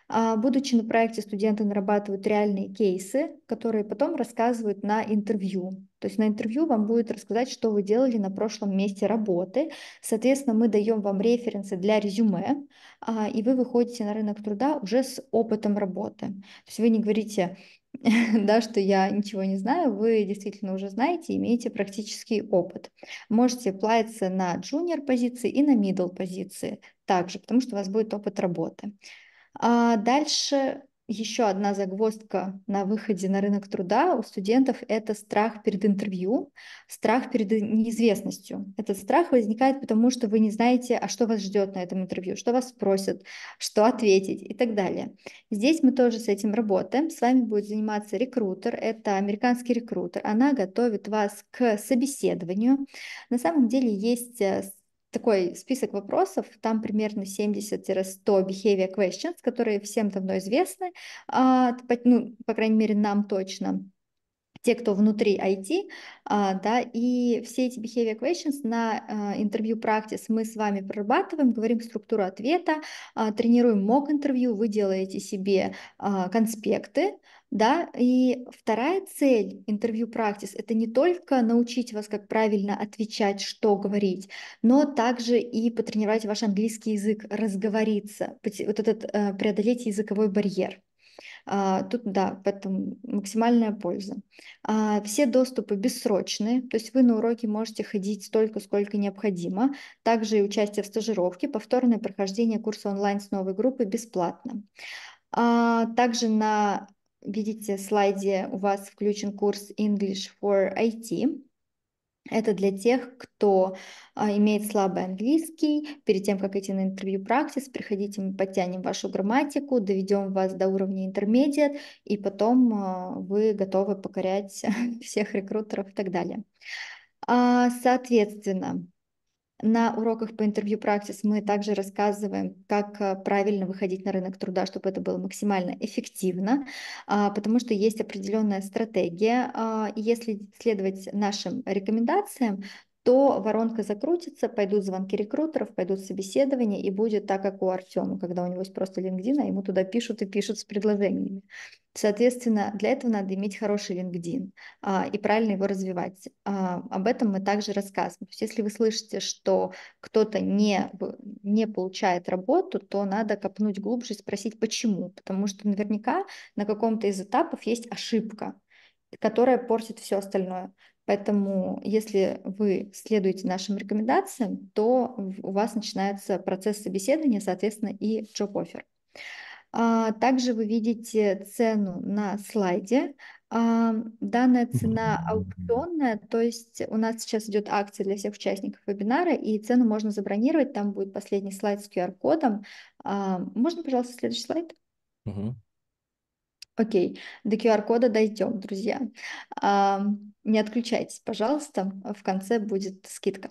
А, будучи на проекте, студенты нарабатывают реальные кейсы, которые потом рассказывают на интервью. То есть на интервью вам будет рассказать, что вы делали на прошлом месте работы. Соответственно, мы даем вам референсы для резюме, а, и вы выходите на рынок труда уже с опытом работы. То есть вы не говорите, (laughs) да, что я ничего не знаю, вы действительно уже знаете, имеете практический опыт. Можете плавиться на джуниор позиции и на middle позиции также, потому что у вас будет опыт работы. А дальше еще одна загвоздка на выходе на рынок труда у студентов – это страх перед интервью, страх перед неизвестностью. Этот страх возникает потому, что вы не знаете, а что вас ждет на этом интервью, что вас спросят, что ответить и так далее. Здесь мы тоже с этим работаем. С вами будет заниматься рекрутер, это американский рекрутер. Она готовит вас к собеседованию. На самом деле есть э, такой список вопросов, там примерно 70-100 behavior questions, которые всем давно известны, а, ну, по крайней мере, нам точно те, кто внутри IT, а, да, и все эти behavior questions на а, интервью практис мы с вами прорабатываем, говорим структуру ответа, тренируем mock интервью, вы делаете себе конспекты, да? И вторая цель интервью практис – это не только научить вас, как правильно отвечать, что говорить, но также и потренировать ваш английский язык, разговориться, вот этот, э, преодолеть языковой барьер. А, тут, да, поэтому максимальная польза. А, все доступы бессрочные, то есть вы на уроки можете ходить столько, сколько необходимо. Также и участие в стажировке, повторное прохождение курса онлайн с новой группы бесплатно. А, также на видите, слайде у вас включен курс English for IT. Это для тех, кто а, имеет слабый английский. Перед тем, как идти на интервью практис, приходите, мы подтянем вашу грамматику, доведем вас до уровня интермедиат, и потом а, вы готовы покорять (laughs) всех рекрутеров и так далее. А, соответственно, на уроках по интервью практис мы также рассказываем, как э, правильно выходить на рынок труда, чтобы это было максимально эффективно, а, потому что есть определенная стратегия. А, если следовать нашим рекомендациям, то воронка закрутится, пойдут звонки рекрутеров, пойдут собеседования, и будет так, как у Артема, когда у него есть просто LinkedIn, а ему туда пишут и пишут с предложениями. Соответственно, для этого надо иметь хороший LinkedIn а, и правильно его развивать. А, об этом мы также рассказываем. То есть, если вы слышите, что кто-то не, не получает работу, то надо копнуть глубже и спросить, почему. Потому что наверняка на каком-то из этапов есть ошибка, которая портит все остальное. Поэтому, если вы следуете нашим рекомендациям, то у вас начинается процесс собеседования, соответственно, и джоб-офер. А, также вы видите цену на слайде. А, данная цена аукционная, то есть у нас сейчас идет акция для всех участников вебинара, и цену можно забронировать, там будет последний слайд с QR-кодом. А, можно, пожалуйста, следующий слайд? Угу. Окей, до QR-кода дойдем, друзья. А, не отключайтесь, пожалуйста, в конце будет скидка.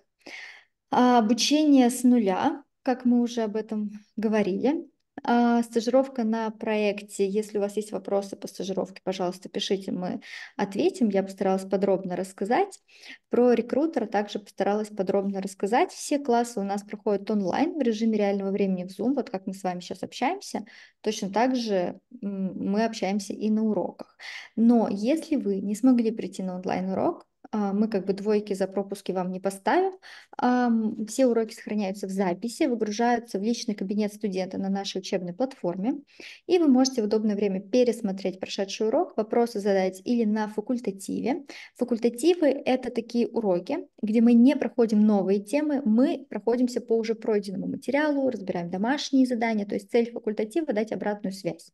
А, обучение с нуля, как мы уже об этом говорили, а, стажировка на проекте. Если у вас есть вопросы по стажировке, пожалуйста, пишите, мы ответим. Я постаралась подробно рассказать. Про рекрутера также постаралась подробно рассказать. Все классы у нас проходят онлайн в режиме реального времени в Zoom, вот как мы с вами сейчас общаемся. Точно так же мы общаемся и на уроках. Но если вы не смогли прийти на онлайн-урок, а, мы как бы двойки за пропуски вам не поставим. А, все уроки сохраняются в записи, выгружаются в личный кабинет студента на нашей учебной платформе, и вы можете в удобное время пересмотреть прошедший урок, вопросы задать или на факультативе. Факультативы — это такие уроки, где мы не проходим новые темы, мы проходимся по уже пройденному материалу, разбираем домашние задания, то есть цель факультатива — дать обратную связь.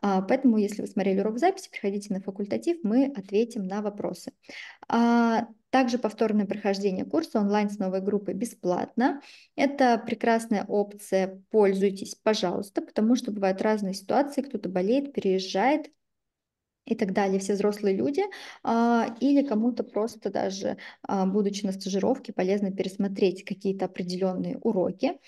А, поэтому, если вы смотрели урок записи, приходите на факультатив, мы ответим на вопросы. А а, также повторное прохождение курса онлайн с новой группой бесплатно. Это прекрасная опция, пользуйтесь, пожалуйста, потому что бывают разные ситуации, кто-то болеет, переезжает, и так далее, все взрослые люди, а, или кому-то просто даже, а, будучи на стажировке, полезно пересмотреть какие-то определенные уроки.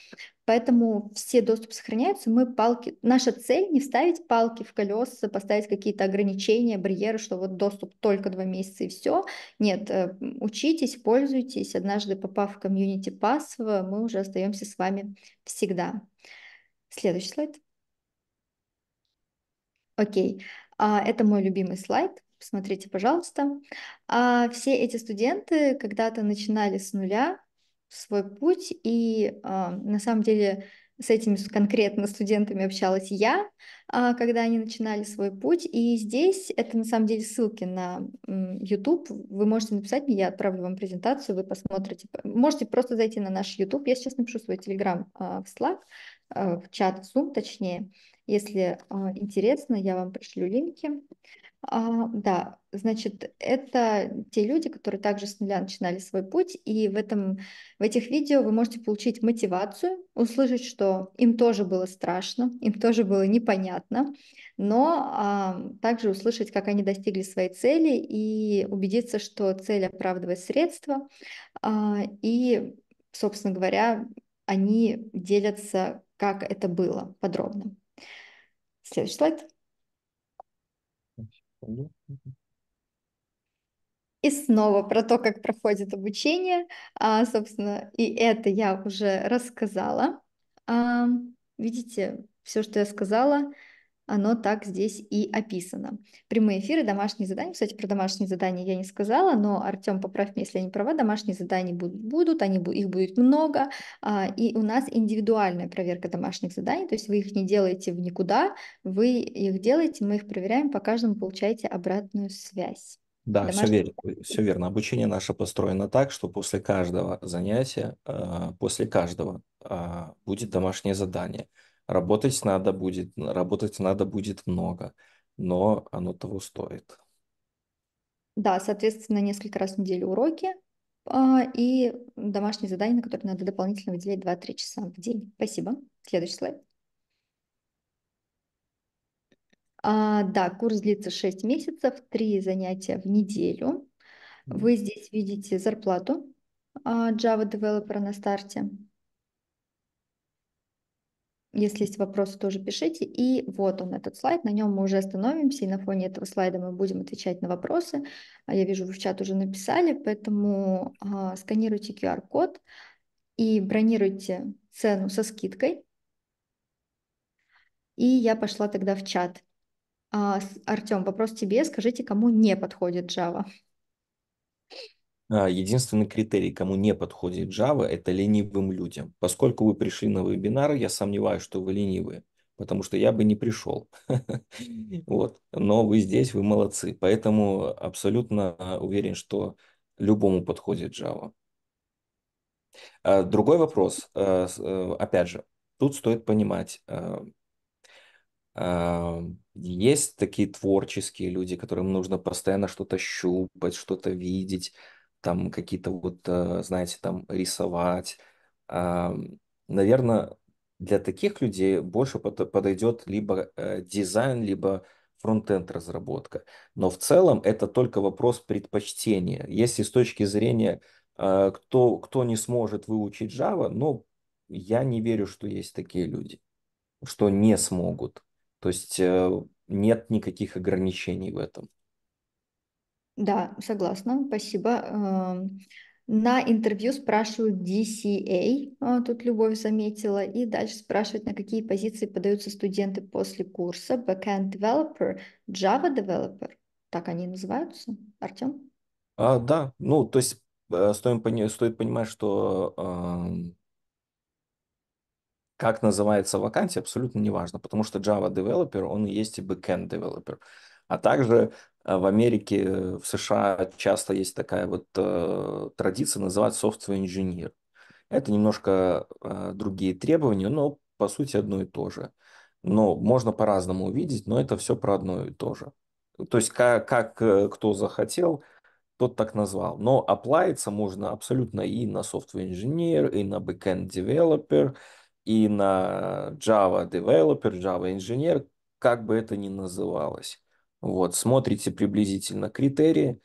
Поэтому все доступ сохраняется, мы палки... Наша цель не вставить палки в колеса, поставить какие-то ограничения, барьеры, что вот доступ только два месяца и все. Нет, э, учитесь, пользуйтесь. Однажды попав в комьюнити пас, мы уже остаемся с вами всегда. Следующий слайд. Окей. А, это мой любимый слайд, посмотрите, пожалуйста. А, все эти студенты когда-то начинали с нуля свой путь, и а, на самом деле с этими конкретно студентами общалась я, а, когда они начинали свой путь. И здесь это на самом деле ссылки на YouTube. Вы можете написать мне, я отправлю вам презентацию, вы посмотрите. Можете просто зайти на наш YouTube. Я сейчас напишу свой Telegram а, в Slack, а, в чат в Zoom точнее. Если интересно, я вам пришлю линки. А, да, значит, это те люди, которые также с нуля начинали свой путь, и в, этом, в этих видео вы можете получить мотивацию, услышать, что им тоже было страшно, им тоже было непонятно, но а, также услышать, как они достигли своей цели и убедиться, что цель оправдывает средства, а, и, собственно говоря, они делятся, как это было подробно. Следующий слайд. Секунду. И снова про то, как проходит обучение. А, собственно, и это я уже рассказала. А, видите, все, что я сказала, оно так здесь и описано. Прямые эфиры, домашние задания. Кстати, про домашние задания я не сказала, но, Артем, поправь меня, если я не права, домашние задания будут, они, их будет много, а, и у нас индивидуальная проверка домашних заданий, то есть вы их не делаете в никуда, вы их делаете, мы их проверяем, по каждому получаете обратную связь. Да, все верно, все верно. Обучение наше построено так, что после каждого занятия, а, после каждого а, будет домашнее задание. Работать надо будет, работать надо будет много, но оно того стоит. Да, соответственно, несколько раз в неделю уроки а, и домашние задания, на которые надо дополнительно выделять 2-3 часа в день. Спасибо. Следующий слайд. А, да, курс длится 6 месяцев, 3 занятия в неделю. Вы здесь видите зарплату а, Java Developer на старте. Если есть вопросы, тоже пишите. И вот он, этот слайд, на нем мы уже остановимся, и на фоне этого слайда мы будем отвечать на вопросы. А я вижу, вы в чат уже написали, поэтому э, сканируйте QR-код и бронируйте цену со скидкой. И я пошла тогда в чат. Э, а, Артем, вопрос тебе. Скажите, кому не подходит Java? А, единственный критерий, кому не подходит Java, это ленивым людям. Поскольку вы пришли на вебинар, я сомневаюсь, что вы ленивые, потому что я бы не пришел. (laughs) Вот. Но вы здесь, вы молодцы. Поэтому абсолютно а, уверен, что любому подходит Java. А, другой вопрос, э, опять же, тут стоит понимать, есть такие творческие люди, которым нужно постоянно что-то щупать, что-то видеть, там какие-то вот, э, знаете, там рисовать. А, Наверное, для таких людей больше подойдет либо э, дизайн, либо фронтенд разработка. Но в целом это только вопрос предпочтения. Если с точки зрения, э, кто, кто не сможет выучить Java, но ну, я не верю, что есть такие люди, что не смогут. То есть нет никаких ограничений в этом. Да, согласна, спасибо. Эм, на интервью спрашивают DCA, а, тут Любовь заметила, и дальше спрашивают, на какие позиции подаются студенты после курса Backend Developer, Java Developer, так они называются, Артем? А, да, ну, то есть э, стоит, пони стоит понимать, что эм, как называется вакансия, абсолютно не важно, потому что Java Developer, он и есть и Backend Developer. А также Э, в Америке, э, в США часто есть такая вот э, традиция называть software инженер. Это немножко э, другие требования, но по сути одно и то же. Но можно по-разному увидеть, но это все про одно и то же. То есть как, как э, кто захотел, тот так назвал. Но оплавиться можно абсолютно и на software инженер, и на backend developer, и на Java developer, Java инженер, как бы это ни называлось. Вот, смотрите приблизительно критерии,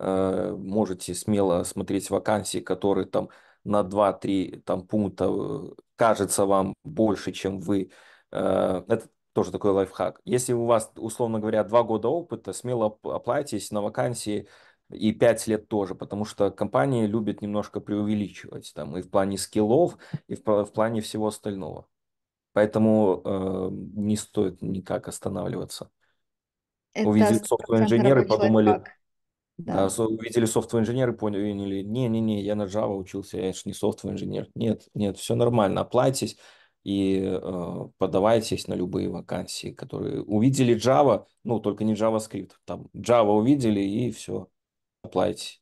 э, можете смело смотреть вакансии, которые там на 2-3 там, пункта э, кажется вам больше, чем вы. Э, это тоже такой лайфхак. Если у вас, условно говоря, 2 года опыта, смело оплатитесь на вакансии и 5 лет тоже, потому что компании любят немножко преувеличивать там и в плане скиллов, и в, в плане всего остального. Поэтому э, не стоит никак останавливаться. Это Увидели софт-инженеры, рабочий подумали, да, да. со- увидели софт-инженеры, поняли, не-не-не, я на Java учился, я же не софт-инженер. Нет, нет, все нормально, оплатитесь и э, подавайтесь на любые вакансии, которые увидели Java, ну, только не JavaScript, там Java увидели и все, оплатить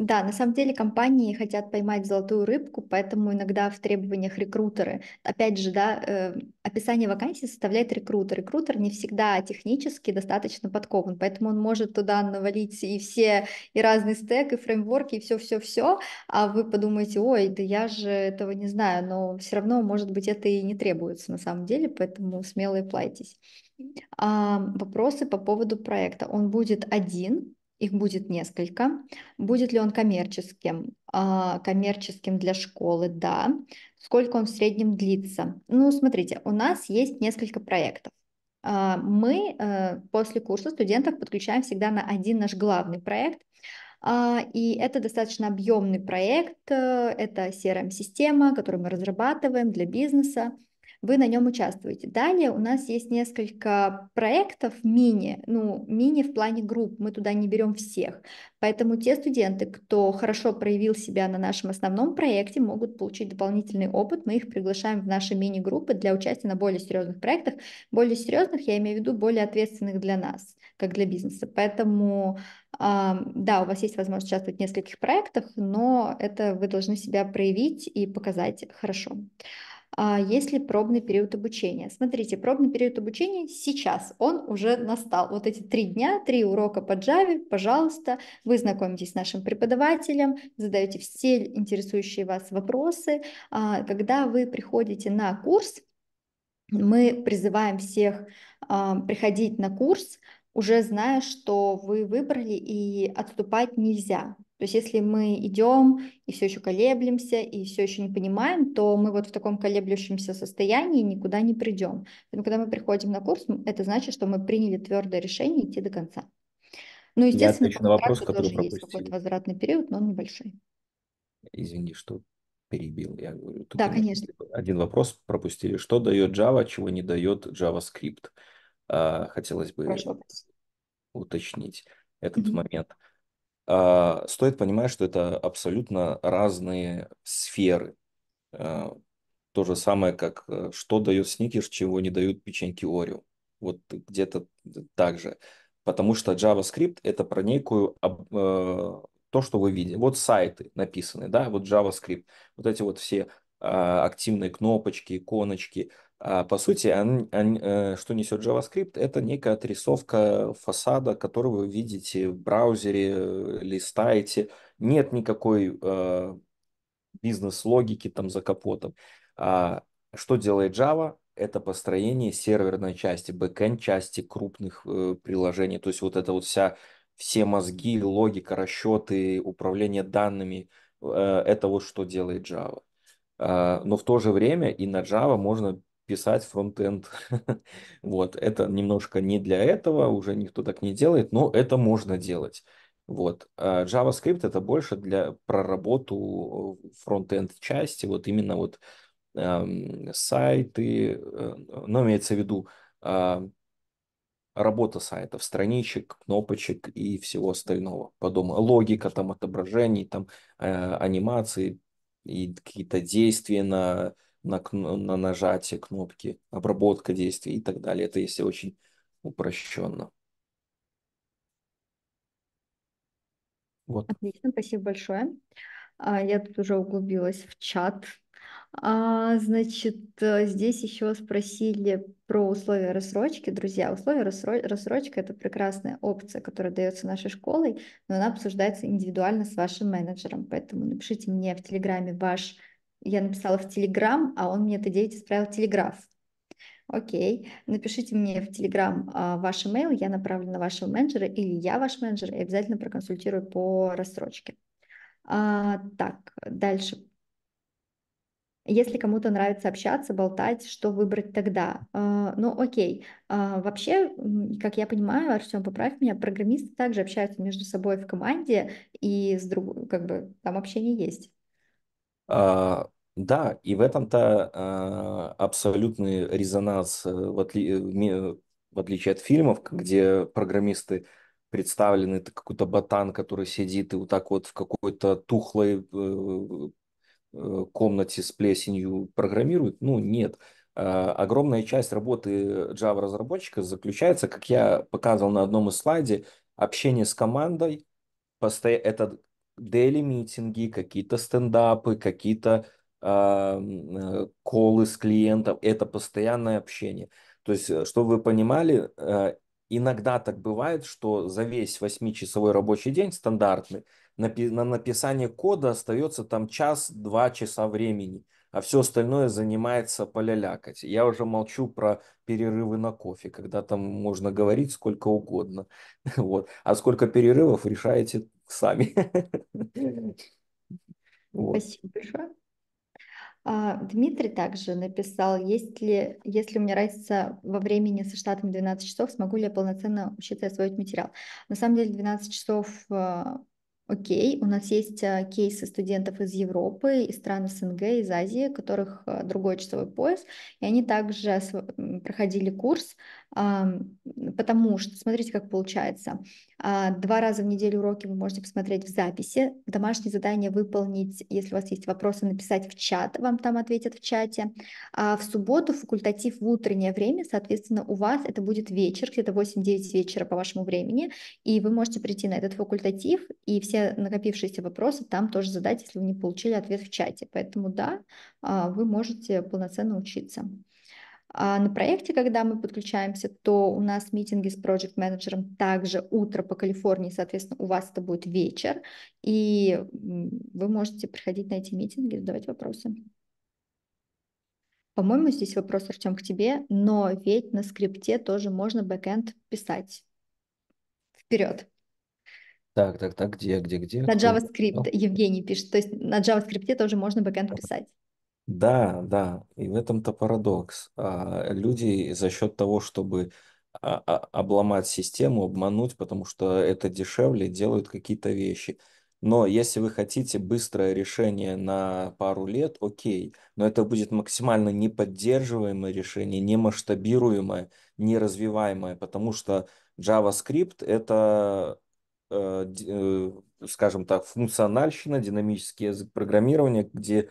да, на самом деле компании хотят поймать золотую рыбку, поэтому иногда в требованиях рекрутеры, опять же, да, э, описание вакансии составляет рекрутер. Рекрутер не всегда технически достаточно подкован, поэтому он может туда навалить и все, и разный стек, и фреймворки, и все-все-все, а вы подумаете, ой, да я же этого не знаю, но все равно, может быть, это и не требуется на самом деле, поэтому смело и плайтесь. А, вопросы по поводу проекта. Он будет один, их будет несколько. Будет ли он коммерческим? А, коммерческим для школы, да. Сколько он в среднем длится? Ну, смотрите, у нас есть несколько проектов. А, мы а, после курса студентов подключаем всегда на один наш главный проект. А, и это достаточно объемный проект, э, это CRM-система, которую мы разрабатываем для бизнеса вы на нем участвуете. Далее у нас есть несколько проектов мини, ну, мини в плане групп, мы туда не берем всех. Поэтому те студенты, кто хорошо проявил себя на нашем основном проекте, могут получить дополнительный опыт. Мы их приглашаем в наши мини-группы для участия на более серьезных проектах. Более серьезных, я имею в виду, более ответственных для нас, как для бизнеса. Поэтому, а, да, у вас есть возможность участвовать в нескольких проектах, но это вы должны себя проявить и показать хорошо. А есть ли пробный период обучения. Смотрите, пробный период обучения сейчас, он уже настал. Вот эти три дня, три урока по Java, пожалуйста, вы знакомитесь с нашим преподавателем, задаете все интересующие вас вопросы. А когда вы приходите на курс, мы призываем всех а, приходить на курс, уже зная, что вы выбрали, и отступать нельзя. То есть если мы идем и все еще колеблемся, и все еще не понимаем, то мы вот в таком колеблющемся состоянии никуда не придем. Поэтому, когда мы приходим на курс, это значит, что мы приняли твердое решение идти до конца. Ну, естественно, по на вопрос, который тоже пропустили. есть какой-то возвратный период, но он небольшой. Извини, что перебил. Я говорю, да, конечно. Один вопрос пропустили. Что дает Java, чего не дает JavaScript? А, хотелось бы Прошу. уточнить этот mm-hmm. момент. А, стоит понимать, что это абсолютно разные сферы. А, то же самое, как э, что дает сникерс, чего не дают печеньки Орео. Вот где-то так же. Потому что JavaScript это про некую э, то, что вы видите. Вот сайты написаны, да, вот JavaScript. Вот эти вот все а, активные кнопочки, иконочки. А, по сути, он, он, э, что несет JavaScript, это некая отрисовка фасада, который вы видите в браузере, э, листаете. Нет никакой э, бизнес-логики там за капотом. А что делает Java? Это построение серверной части, бэкэнд части крупных э, приложений. То есть вот это вот вся все мозги, логика, расчеты, управление данными, э, это вот что делает Java. А, но в то же время и на Java можно писать фронтенд. (laughs) вот, это немножко не для этого, уже никто так не делает, но это можно делать. Вот. А JavaScript это больше для проработу фронтенд части, вот именно вот э, сайты, э, но имеется в виду э, работа сайтов, страничек, кнопочек и всего остального. Потом логика там отображений, там э, анимации, и какие-то действия на, на, на нажатие кнопки, обработка действий и так далее. Это если очень упрощенно. Вот. Отлично, спасибо большое. А, я тут уже углубилась в чат а, значит, э, здесь еще спросили про условия рассрочки. Друзья, условия рассро- рассрочка – это прекрасная опция, которая дается нашей школой, но она обсуждается индивидуально с вашим менеджером. Поэтому напишите мне в Телеграме ваш… Я написала в Телеграм, а он мне это 9 исправил Телеграф. Окей, напишите мне в Телеграм а, ваш email, я направлю на вашего менеджера или я ваш менеджер и обязательно проконсультирую по рассрочке. А, так, дальше если кому-то нравится общаться, болтать, что выбрать тогда? Э, ну, окей. А, вообще, как я понимаю, Артем, поправь меня, программисты также общаются между собой в команде, и с друг... как бы там общение есть. А, да, и в этом-то а, абсолютный резонанс э, в, отли... Э, в отличие от фильмов, где программисты представлены, это какой-то ботан, который сидит и вот так вот в какой-то тухлой Э, комнате с плесенью программируют, Ну, нет. Э, огромная часть работы Java-разработчика заключается, как я показывал на одном из слайдов, общение с командой, это дели-митинги, какие-то стендапы, какие-то а, э, колы с клиентом, это постоянное общение. То есть, чтобы вы понимали, иногда так бывает, что за весь восьмичасовой рабочий день стандартный – напи- на написание кода остается там час-два часа времени, а все остальное занимается полялякать. Я уже молчу про перерывы на кофе, когда там можно говорить сколько угодно. (laughs) Вот. А сколько перерывов решаете сами. (laughs) Спасибо большое. А, Дмитрий также написал, есть ли, если у меня разница во времени со штатом 12 часов, смогу ли я полноценно учиться и освоить материал? На самом деле 12 часов а, Окей, у нас есть э, кейсы студентов из Европы, из стран СНГ, из Азии, у которых э, другой часовой пояс, и они также проходили курс, потому что, смотрите, как получается, а, два раза в неделю уроки вы можете посмотреть в записи. Домашние задания выполнить, если у вас есть вопросы, написать в чат, вам там ответят в чате. А в субботу факультатив в утреннее время, соответственно, у вас это будет вечер, где-то 8-9 вечера по вашему времени, и вы можете прийти на этот факультатив, и все накопившиеся вопросы там тоже задать, если вы не получили ответ в чате. Поэтому да, а, вы можете полноценно учиться. А на проекте, когда мы подключаемся, то у нас митинги с проект-менеджером также утро по Калифорнии, соответственно, у вас это будет вечер, и вы можете приходить на эти митинги, задавать вопросы. По-моему, здесь вопрос, Артем, к тебе, но ведь на скрипте тоже можно бэкэнд писать. Вперед! Так, так, так, где, где, где? На JavaScript, Евгений пишет. То есть на JavaScript тоже можно бэкэнд писать. Да, да, и в этом-то парадокс. А, люди за счет того, чтобы а, а, обломать систему, обмануть, потому что это дешевле, делают какие-то вещи. Но если вы хотите быстрое решение на пару лет, окей, но это будет максимально неподдерживаемое решение, не масштабируемое, не развиваемое, потому что JavaScript это э, э, скажем так, функциональщина, динамический язык программирования, где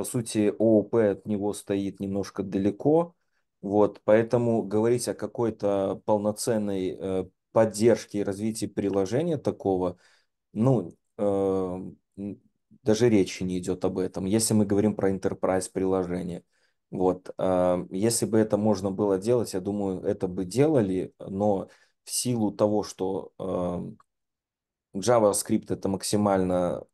по сути, ООП от него стоит немножко далеко. Вот, поэтому говорить о какой-то полноценной э, поддержке и развитии приложения такого, ну, э, даже речи не идет об этом, если мы говорим про enterprise приложение. Вот, э, если бы это можно было делать, я думаю, это бы делали, но в силу того, что э, JavaScript это максимально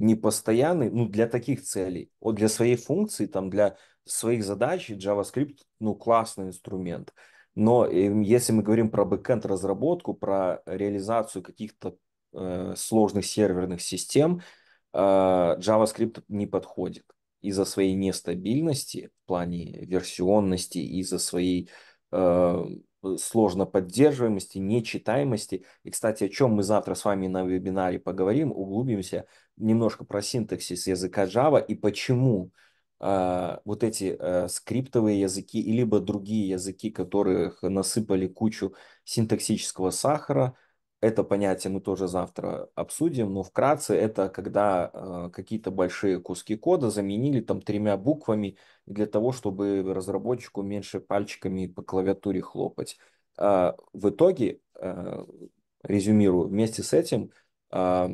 непостоянный, ну, для таких целей, вот для своей функции, там, для своих задач JavaScript, ну, классный инструмент. Но эм, если мы говорим про бэкенд разработку, про реализацию каких-то э, сложных серверных систем, э, JavaScript не подходит из-за своей нестабильности в плане версионности, из-за своей э, Э, сложно поддерживаемости, нечитаемости. И, кстати, о чем мы завтра с вами на вебинаре поговорим, углубимся немножко про синтаксис языка Java и почему э, вот эти э, скриптовые языки, либо другие языки, которых насыпали кучу синтаксического сахара – это понятие мы тоже завтра обсудим, но вкратце это когда э, какие-то большие куски кода заменили там тремя буквами для того, чтобы разработчику меньше пальчиками по клавиатуре хлопать. Э, в итоге, э, резюмирую, вместе с этим э,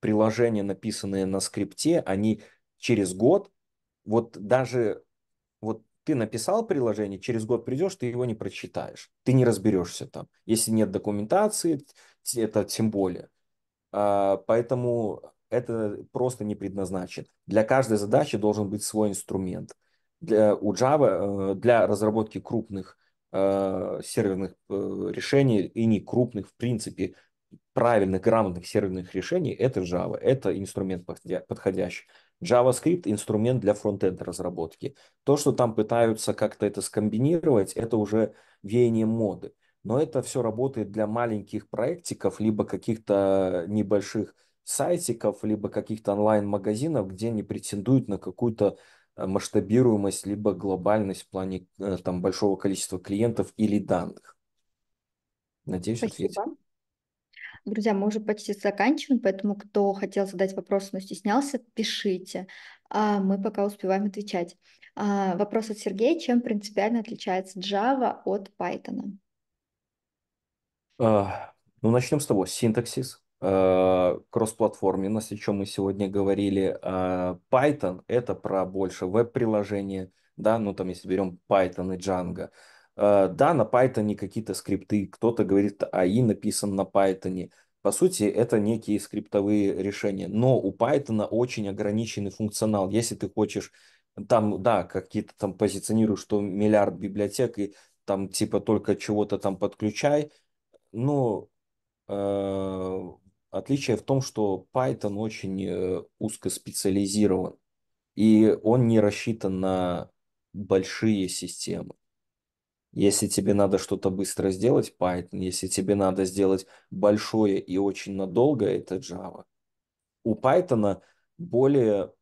приложения, написанные на скрипте, они через год, вот даже вот ты написал приложение, через год придешь, ты его не прочитаешь, ты не разберешься там. Если нет документации, это тем более. А, поэтому это просто не предназначен. Для каждой задачи должен быть свой инструмент. Для, у Java э, для разработки крупных э, серверных э, решений и не крупных, в принципе, правильных, грамотных серверных решений, это Java, это инструмент подходящий. JavaScript – инструмент для фронтенд разработки. То, что там пытаются как-то это скомбинировать, это уже веяние моды. Но это все работает для маленьких проектиков, либо каких-то небольших сайтиков, либо каких-то онлайн-магазинов, где они претендуют на какую-то э, масштабируемость, либо глобальность в плане э, там, большого количества клиентов или данных. Надеюсь, Спасибо. ответил. Друзья, мы уже почти заканчиваем, поэтому кто хотел задать вопрос, но стеснялся, пишите. А мы пока успеваем отвечать. А, вопрос от Сергея. Чем принципиально отличается Java от Python? А, ну, начнем с того. Синтаксис а, кроссплатформенность, о чем мы сегодня говорили. А, Python – это про больше веб приложения, да, ну там если берем Python и Django – Э, да, на Python какие-то скрипты, кто-то говорит, AI написан на Python. По сути, это некие скриптовые решения. Но у Python очень ограниченный функционал. Если ты хочешь, там, да, какие-то там позиционируют, что миллиард библиотек, и там типа только чего-то там подключай. Но ну, э, отличие в том, что Python очень э, узко И он не рассчитан на большие системы. Если тебе надо что-то быстро сделать, Python. Если тебе надо сделать большое и очень надолго, это Java. У Python более,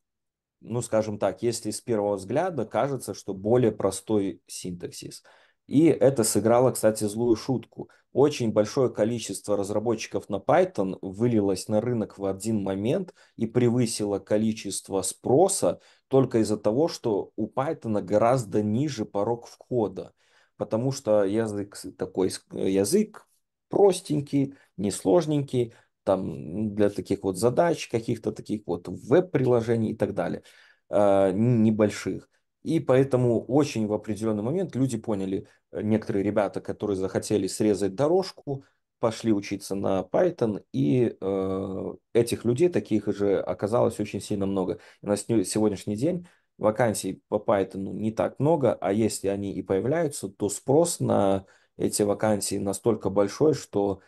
ну скажем так, если с первого взгляда кажется, что более простой синтаксис. И это сыграло, кстати, злую шутку. Очень большое количество разработчиков на Python вылилось на рынок в один момент и превысило количество спроса только из-за того, что у Python гораздо ниже порог входа потому что язык такой, язык простенький, несложненький, там для таких вот задач, каких-то таких вот веб-приложений и так далее, а, небольших. И поэтому очень в определенный момент люди поняли, э, некоторые ребята, которые захотели срезать дорожку, пошли учиться на Python, и э, этих людей, таких же, оказалось очень сильно много. И на сегодняшний день вакансий по Python не так много, а если они и появляются, то спрос на эти вакансии настолько большой, что,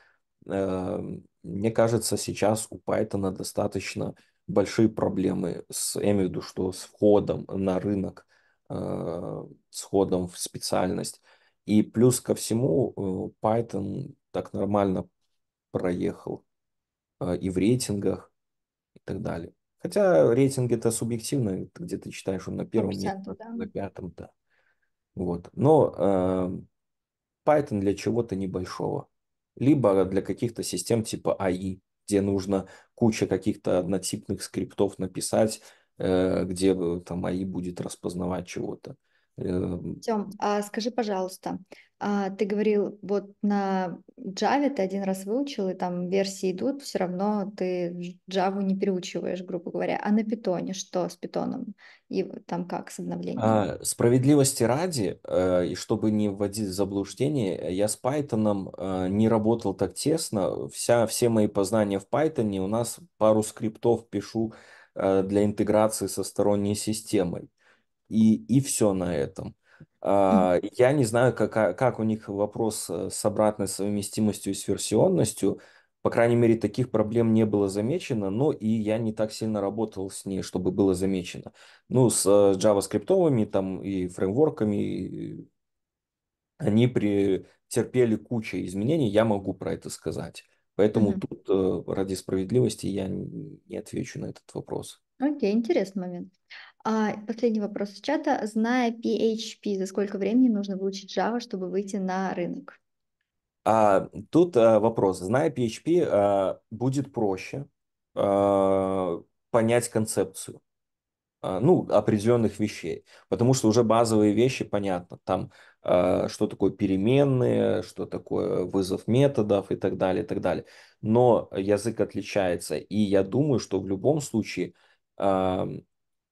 э, мне кажется, сейчас у Python достаточно большие проблемы с, я имею в виду, что с входом на рынок, э, с входом в специальность. И плюс ко всему э, Python так нормально проехал э, и в рейтингах и так далее. Хотя рейтинг это субъективно, где ты читаешь он на первом месте, да. на пятом, да. Вот. Но э, Python для чего-то небольшого. Либо для каких-то систем типа AI, где нужно куча каких-то однотипных скриптов написать, э, где э, там AI будет распознавать чего-то. Тем, эм, а скажи, пожалуйста, а, ты говорил, вот на Java ты один раз выучил, и там версии идут, все равно ты Java не переучиваешь, грубо говоря. А на Питоне что с Питоном? И там как с обновлением? А, справедливости ради, э, и чтобы не вводить в заблуждение, э, я с Python э, не работал так тесно. Вся, все мои познания в Python, у нас пару скриптов пишу э, для интеграции со сторонней системой. И, и все на этом. А, я не знаю, как, как у них вопрос э, с обратной совместимостью и с версионностью. По крайней мере, таких проблем не было замечено, но и я не так сильно работал с ней, чтобы было замечено. Ну, с JavaScript э, там и фреймворками они при... кучу изменений, я могу про это сказать. Поэтому mm-hmm. тут э, ради справедливости я не отвечу на этот вопрос. Окей, okay, интересный момент. А, последний вопрос с чата. Зная PHP, за сколько времени нужно выучить Java, чтобы выйти на рынок? А, тут а, вопрос. Зная PHP, а, будет проще а, понять концепцию а, ну, определенных вещей, потому что уже базовые вещи понятно, там, а, что такое переменные, что такое вызов методов и так далее, и так далее. Но язык отличается, и я думаю, что в любом случае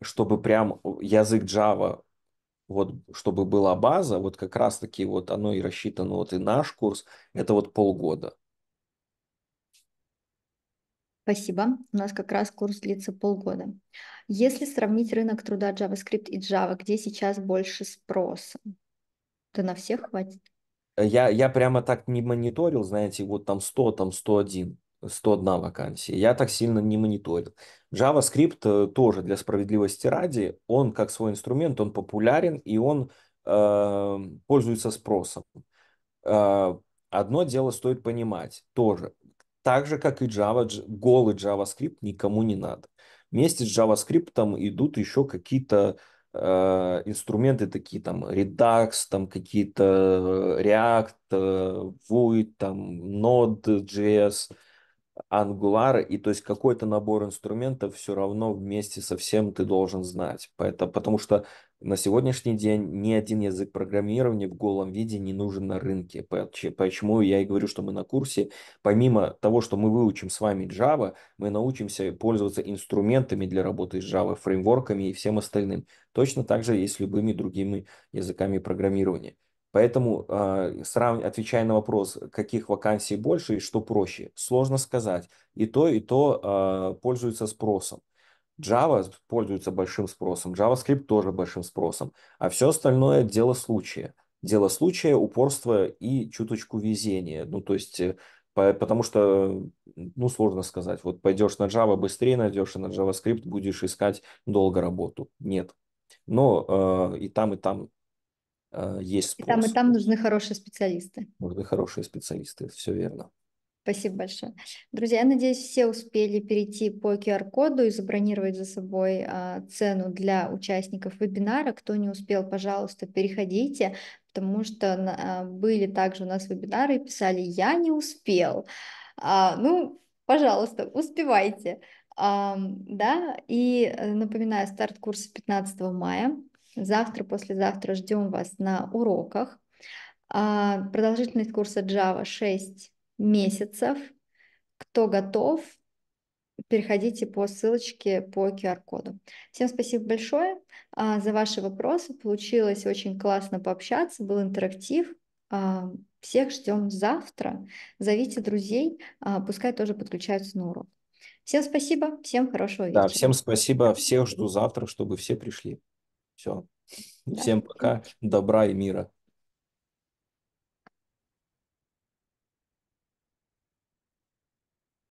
чтобы прям язык Java, вот чтобы была база, вот как раз таки вот оно и рассчитано, вот и наш курс, это вот полгода. Спасибо. У нас как раз курс длится полгода. Если сравнить рынок труда JavaScript и Java, где сейчас больше спроса? то на всех хватит. Я, я прямо так не мониторил, знаете, вот там 100, там 101. 101 вакансия. Я так сильно не мониторил. JavaScript э, тоже для справедливости ради, он как свой инструмент, он популярен и он э, пользуется спросом. Э, одно дело стоит понимать тоже. Так же, как и Java, голый JavaScript никому не надо. Вместе с JavaScript идут еще какие-то э, инструменты такие там Redux, там какие-то э, React, э, Vue, там Node.js, Angular, и то есть какой-то набор инструментов все равно вместе со всем ты должен знать. Поэтому, потому что на сегодняшний день ни один язык программирования в голом виде не нужен на рынке. Почему я и говорю, что мы на курсе, помимо того, что мы выучим с вами Java, мы научимся пользоваться инструментами для работы с Java, фреймворками и всем остальным. Точно так же и с любыми другими языками программирования. Поэтому, э, а, срав... отвечая на вопрос, каких вакансий больше и что проще, сложно сказать. И то, и то а, пользуются спросом. Java пользуется большим спросом, JavaScript тоже большим спросом, а все остальное дело случая. Дело случая, упорства и чуточку везения. Ну, то есть, э, потому что, ну, сложно сказать, вот пойдешь на Java быстрее найдешь, и а на JavaScript будешь искать долго работу. Нет. Но э, и там, и там а, есть спрос. И там, и там нужны хорошие специалисты. Нужны хорошие специалисты, все верно. Спасибо большое. Друзья, я надеюсь, все успели перейти по QR-коду и забронировать за собой а, цену для участников вебинара. Кто не успел, пожалуйста, переходите, потому что а, были также у нас вебинары и писали «я не успел». ну, пожалуйста, успевайте. да, и э, напоминаю, старт курса 15 мая Завтра, послезавтра ждем вас на уроках. А, продолжительность курса Java 6 месяцев. Кто готов, переходите по ссылочке по QR-коду. Всем спасибо большое а, за ваши вопросы. Получилось очень классно пообщаться, был интерактив. А, всех ждем завтра. Зовите друзей, пускай тоже подключаются на урок. Всем спасибо, всем хорошего вечера. Да, всем спасибо, всех жду завтра, чтобы все пришли. Все. Всем пока, добра и мира.